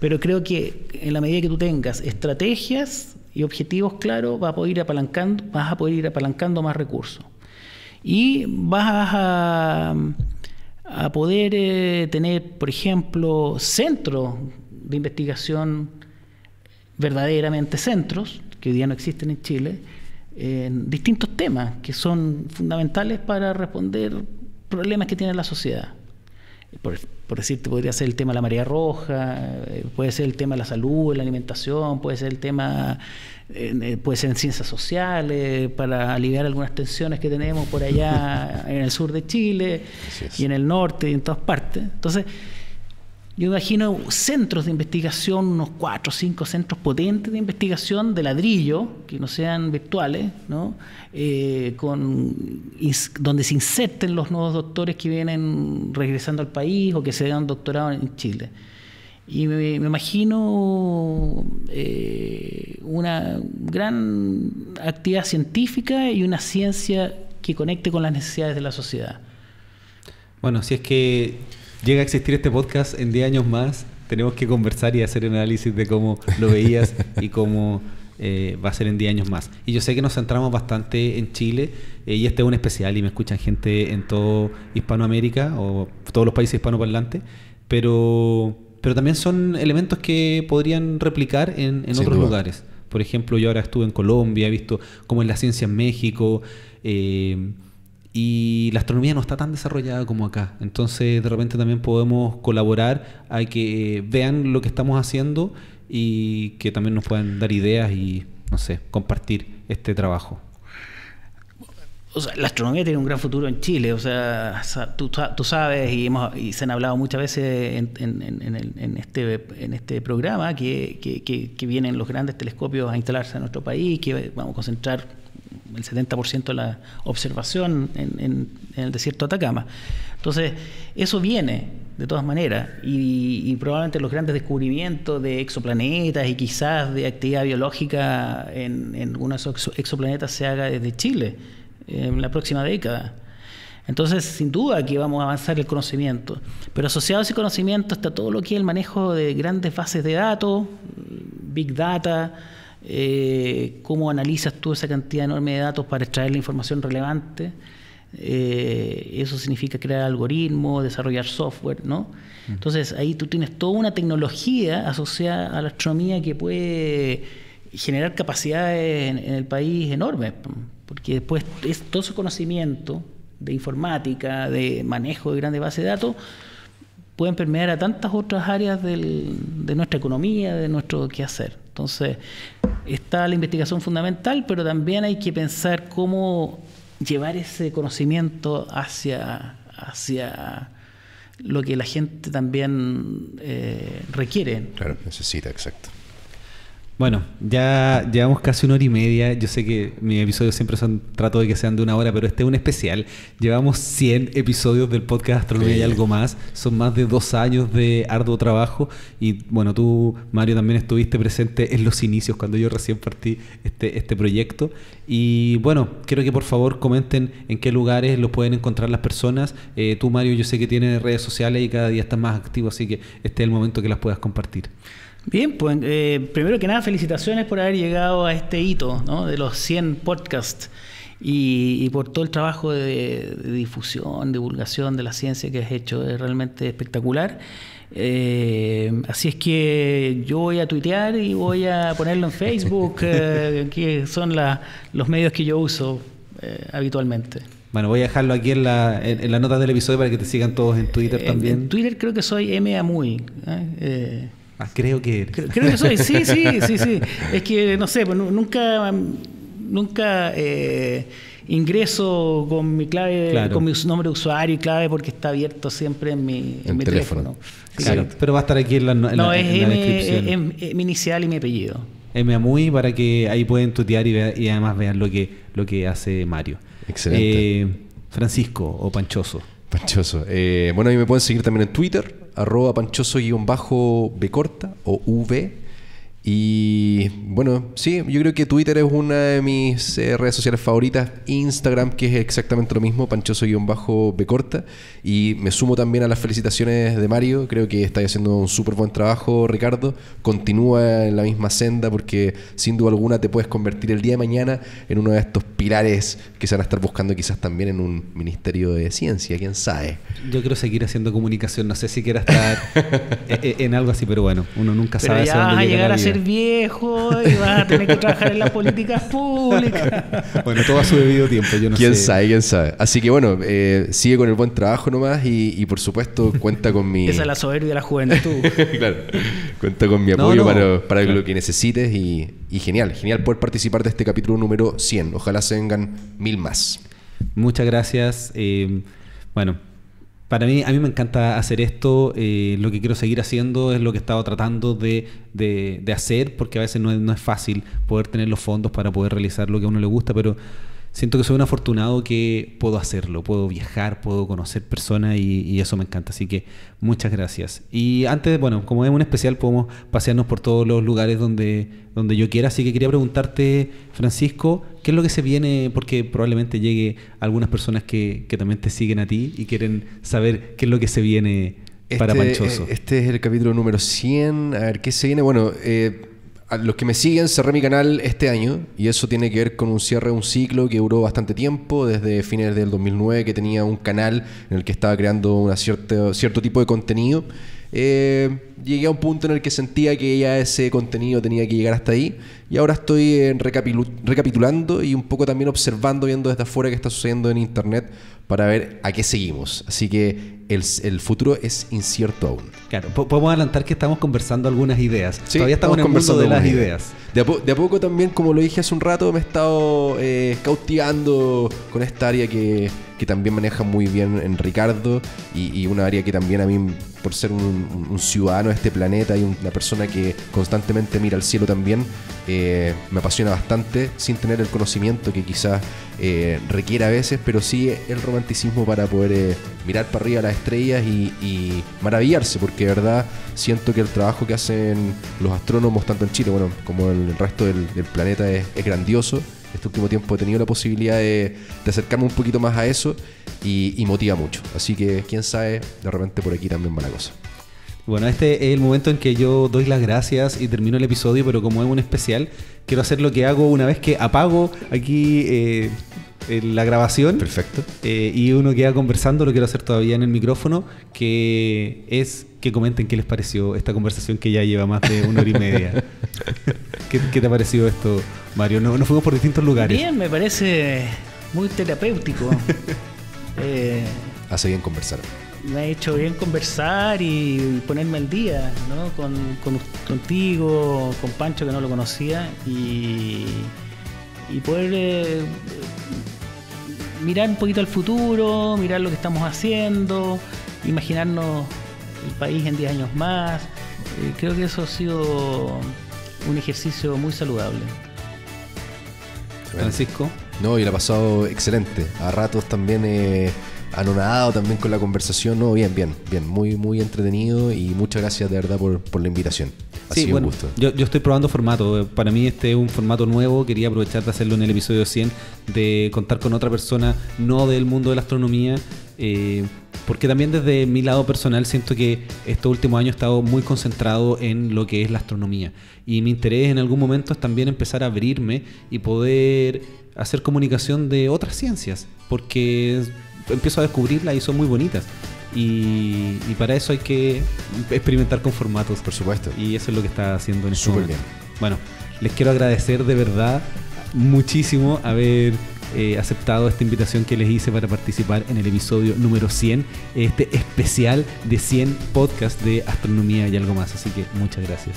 pero creo que en la medida que tú tengas estrategias y objetivos claros, vas a poder ir apalancando, vas a poder ir apalancando más recursos. Y vas a, poder eh, tener, por ejemplo, centros de investigación verdaderamente centros, que hoy día no existen en Chile, en distintos temas que son fundamentales para responder problemas que tiene la sociedad. Por, por, decirte, podría ser el tema de la marea roja, eh, puede ser el tema de la salud, la alimentación, puede ser el tema, eh, eh, puede ser en ciencias sociales, para aliviar algunas tensiones que tenemos por allá [LAUGHS] en el sur de Chile y en el norte y en todas partes. Entonces, yo imagino centros de investigación, unos cuatro o cinco centros potentes de investigación de ladrillo, que no sean virtuales, ¿no? Eh, con, donde se inserten los nuevos doctores que vienen regresando al país o que se dan doctorado en Chile. Y me, imagino eh, una gran actividad científica y una ciencia que conecte con las necesidades de la sociedad. Bueno, si es que llega a existir este podcast en 10 años más, tenemos que conversar y hacer un análisis de cómo lo veías y cómo eh, va a ser en 10 años más. Y yo sé que nos centramos bastante en Chile eh, y este es un especial y me escuchan gente en todo Hispanoamérica o todos los países hispanoparlantes, pero, pero también son elementos que podrían replicar en, otros lugares. Por ejemplo, yo ahora estuve en Colombia, he visto cómo es la ciencia en México. Eh, y la astronomía no está tan desarrollada como acá. Entonces, de repente también podemos colaborar a que vean lo que estamos haciendo y que también nos puedan dar ideas y, no sé, compartir este trabajo. O sea, la astronomía tiene un gran futuro en Chile. O sea, tú, sabes y, hemos, y se han hablado muchas veces en, este, en este programa que vienen los grandes telescopios a instalarse en nuestro país, que vamos a concentrar el 70% de la observación en, el desierto de Atacama. Entonces, eso viene de todas maneras y, probablemente los grandes descubrimientos de exoplanetas y quizás de actividad biológica en, en exoplanetas se haga desde Chile en la próxima década. Entonces, sin duda que vamos a avanzar el conocimiento, pero asociado a ese conocimiento está todo lo que es el manejo de grandes bases de datos, big data, eh, cómo analizas tú esa cantidad enorme de datos para extraer la información relevante. Eh, eso significa crear algoritmos, desarrollar software, ¿no? Mm. Entonces ahí tú tienes toda una tecnología asociada a la astronomía que puede generar capacidades en, el país enormes, porque después es, todo ese conocimiento de informática, de manejo de grandes bases de datos, pueden permear a tantas otras áreas de nuestra economía, de nuestro quehacer. Entonces, está la investigación fundamental, pero también hay que pensar cómo llevar ese conocimiento hacia, hacia lo que la gente también eh, requiere. Claro, necesita, exacto. Bueno, ya llevamos casi una hora y media. Yo sé que mis episodios siempre son trato de que sean de una hora, pero este es un especial. Llevamos 100 episodios del podcast Astrología y algo más. Son más de dos años de arduo trabajo. Y bueno, tú, Mario, también estuviste presente en los inicios, cuando yo recién partí este, este proyecto. Y bueno, quiero que por favor comenten en qué lugares los pueden encontrar las personas. Eh, tú, Mario, yo sé que tienes redes sociales y cada día estás más activo, así que este es el momento que las puedas compartir. Bien, pues eh, primero que nada, felicitaciones por haber llegado a este hito de los 100 podcasts y, por todo el trabajo de, difusión, divulgación de la ciencia que has hecho. Es realmente espectacular. Eh, así es que yo voy a tuitear y voy a ponerlo en Facebook, [LAUGHS] eh, que son los medios que yo uso habitualmente. Bueno, voy a dejarlo aquí en la, en, nota del episodio para que te sigan todos en Twitter también. En, Twitter creo que soy M. Muy. Ah, creo que Creo que soy, sí, sí, sí, sí. Es que, no sé, pues, nunca, nunca eh, ingreso con mi clave, con mi nombre de usuario y clave porque está abierto siempre en mi, teléfono. Claro. Pero va a estar aquí en la, en no, es mi inicial y mi apellido. M para que ahí pueden tutear y, además vean lo que, lo que hace Mario. Excelente. Eh, Francisco o Panchoso. Panchoso. Eh, bueno, a mí me pueden seguir también en Twitter, arroba panchoso-b corta o v y bueno, sí, yo creo que Twitter es una de mis eh, redes sociales favoritas. Instagram, que es exactamente lo mismo, panchoso-b Y me sumo también a las felicitaciones de Mario. Creo que estáis haciendo un súper buen trabajo, Ricardo. Continúa en la misma senda porque sin duda alguna te puedes convertir el día de mañana en uno de estos pilares que se van a estar buscando quizás también en un ministerio de ciencia, quién sabe. Yo quiero seguir haciendo comunicación. No sé si quieras estar [LAUGHS] e-, e-, en algo así, pero bueno, uno nunca sabe. dónde a llegar viejo y vas a tener que [LAUGHS] trabajar en las políticas públicas. [LAUGHS] bueno, todo a su debido tiempo, yo no ¿Quién sé. sabe, quién sabe. Así que bueno, eh, sigue con el buen trabajo nomás y, por supuesto cuenta con mi... [LAUGHS] Esa es la soberbia de la juventud. claro, cuenta con mi apoyo para, lo que necesites y, genial, genial poder participar de este capítulo número 100. Ojalá se vengan mil más. Muchas gracias. Eh, bueno, para mí, a mí me encanta hacer esto, eh, lo que quiero seguir haciendo es lo que he estado tratando de, de, hacer, porque a veces no es, no es, fácil poder tener los fondos para poder realizar lo que a uno le gusta, pero siento que soy un afortunado que puedo hacerlo, puedo viajar, puedo conocer personas y, eso me encanta. Así que muchas gracias. Y antes, bueno, como es un especial, podemos pasearnos por todos los lugares donde, donde yo quiera. Así que quería preguntarte, Francisco, ¿qué es lo que se viene? Porque probablemente llegue algunas personas que, también te siguen a ti y quieren saber qué es lo que se viene. para este Panchoso. Este es el capítulo número 100. A ver, ¿qué se viene? Bueno, eh, los que me siguen, cerré mi canal este año y eso tiene que ver con un cierre de un ciclo que duró bastante tiempo, desde fines del 2009 que tenía un canal en el que estaba creando una cierto tipo de contenido. Eh, llegué a un punto en el que sentía que ya ese contenido tenía que llegar hasta ahí y ahora estoy eh, recapitulando y un poco también observando, viendo desde afuera qué está sucediendo en Internet para ver a qué seguimos. Así que el, futuro es incierto aún. Claro, podemos adelantar que estamos conversando algunas ideas. Todavía estamos, conversando de las ideas. De, a poco también, como lo dije hace un rato, me he estado eh, cautivando con esta área que, también maneja muy bien en Ricardo y, una área que también a mí, por ser un, ciudadano de este planeta y una persona que constantemente mira al cielo también, eh, me apasiona bastante sin tener el conocimiento que quizás eh, requiera requiere a veces, pero sí el romanticismo para poder mirar para arriba las estrellas y, maravillarse, porque de verdad siento que el trabajo que hacen los astrónomos, tanto en Chile bueno, como en el resto del, planeta, es, grandioso. Este último tiempo he tenido la posibilidad de, acercarme un poquito más a eso y, motiva mucho. Así que quién sabe, de repente por aquí también va la cosa. Bueno, este es el momento en que yo doy las gracias y termino el episodio, pero como es un especial, quiero hacer lo que hago una vez que apago aquí eh, la grabación. Perfecto. Eh, y uno queda conversando, lo quiero hacer todavía en el micrófono, que es que comenten qué les pareció esta conversación que ya lleva más de una hora y media. [LAUGHS] ¿Qué, te ha parecido esto, Mario? Nos, fuimos por distintos lugares. Bien, me parece muy terapéutico. [LAUGHS] Eh, Hace bien conversar. Me ha hecho bien conversar y ponerme al día, ¿no? Con, con, contigo, con Pancho que no lo conocía y, y poder eh, mirar un poquito al futuro, mirar lo que estamos haciendo, imaginarnos el país en 10 años más. Eh, creo que eso ha sido un ejercicio muy saludable. Francisco. No, y la ha pasado excelente. A ratos también eh, anonadado también con la conversación. No, bien, bien, bien. Muy, muy entretenido y muchas gracias de verdad por la invitación sí, bueno, gusto. Yo, estoy probando formato. Para mí este es un formato nuevo. Quería aprovechar de hacerlo en el episodio 100, de contar con otra persona no del mundo de la astronomía. Eh, porque también desde mi lado personal siento que este último año he estado muy concentrado en lo que es la astronomía. Y mi interés en algún momento es también empezar a abrirme y poder hacer comunicación de otras ciencias. Porque empiezo a descubrirlas y son muy bonitas. Y, para eso hay que experimentar con formatos. Por supuesto. Y eso es lo que está haciendo en este Bueno, les quiero agradecer de verdad muchísimo haber eh, aceptado esta invitación que les hice para participar en el episodio número 100, este especial de 100 podcasts de astronomía y algo más. Así que muchas gracias.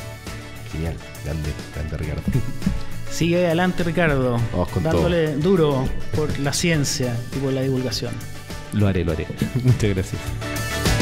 Genial, grande, grande Ricardo. [LAUGHS] Sigue adelante Ricardo, dándole duro por la ciencia y por la divulgación. Lo haré, lo haré. Muchas gracias.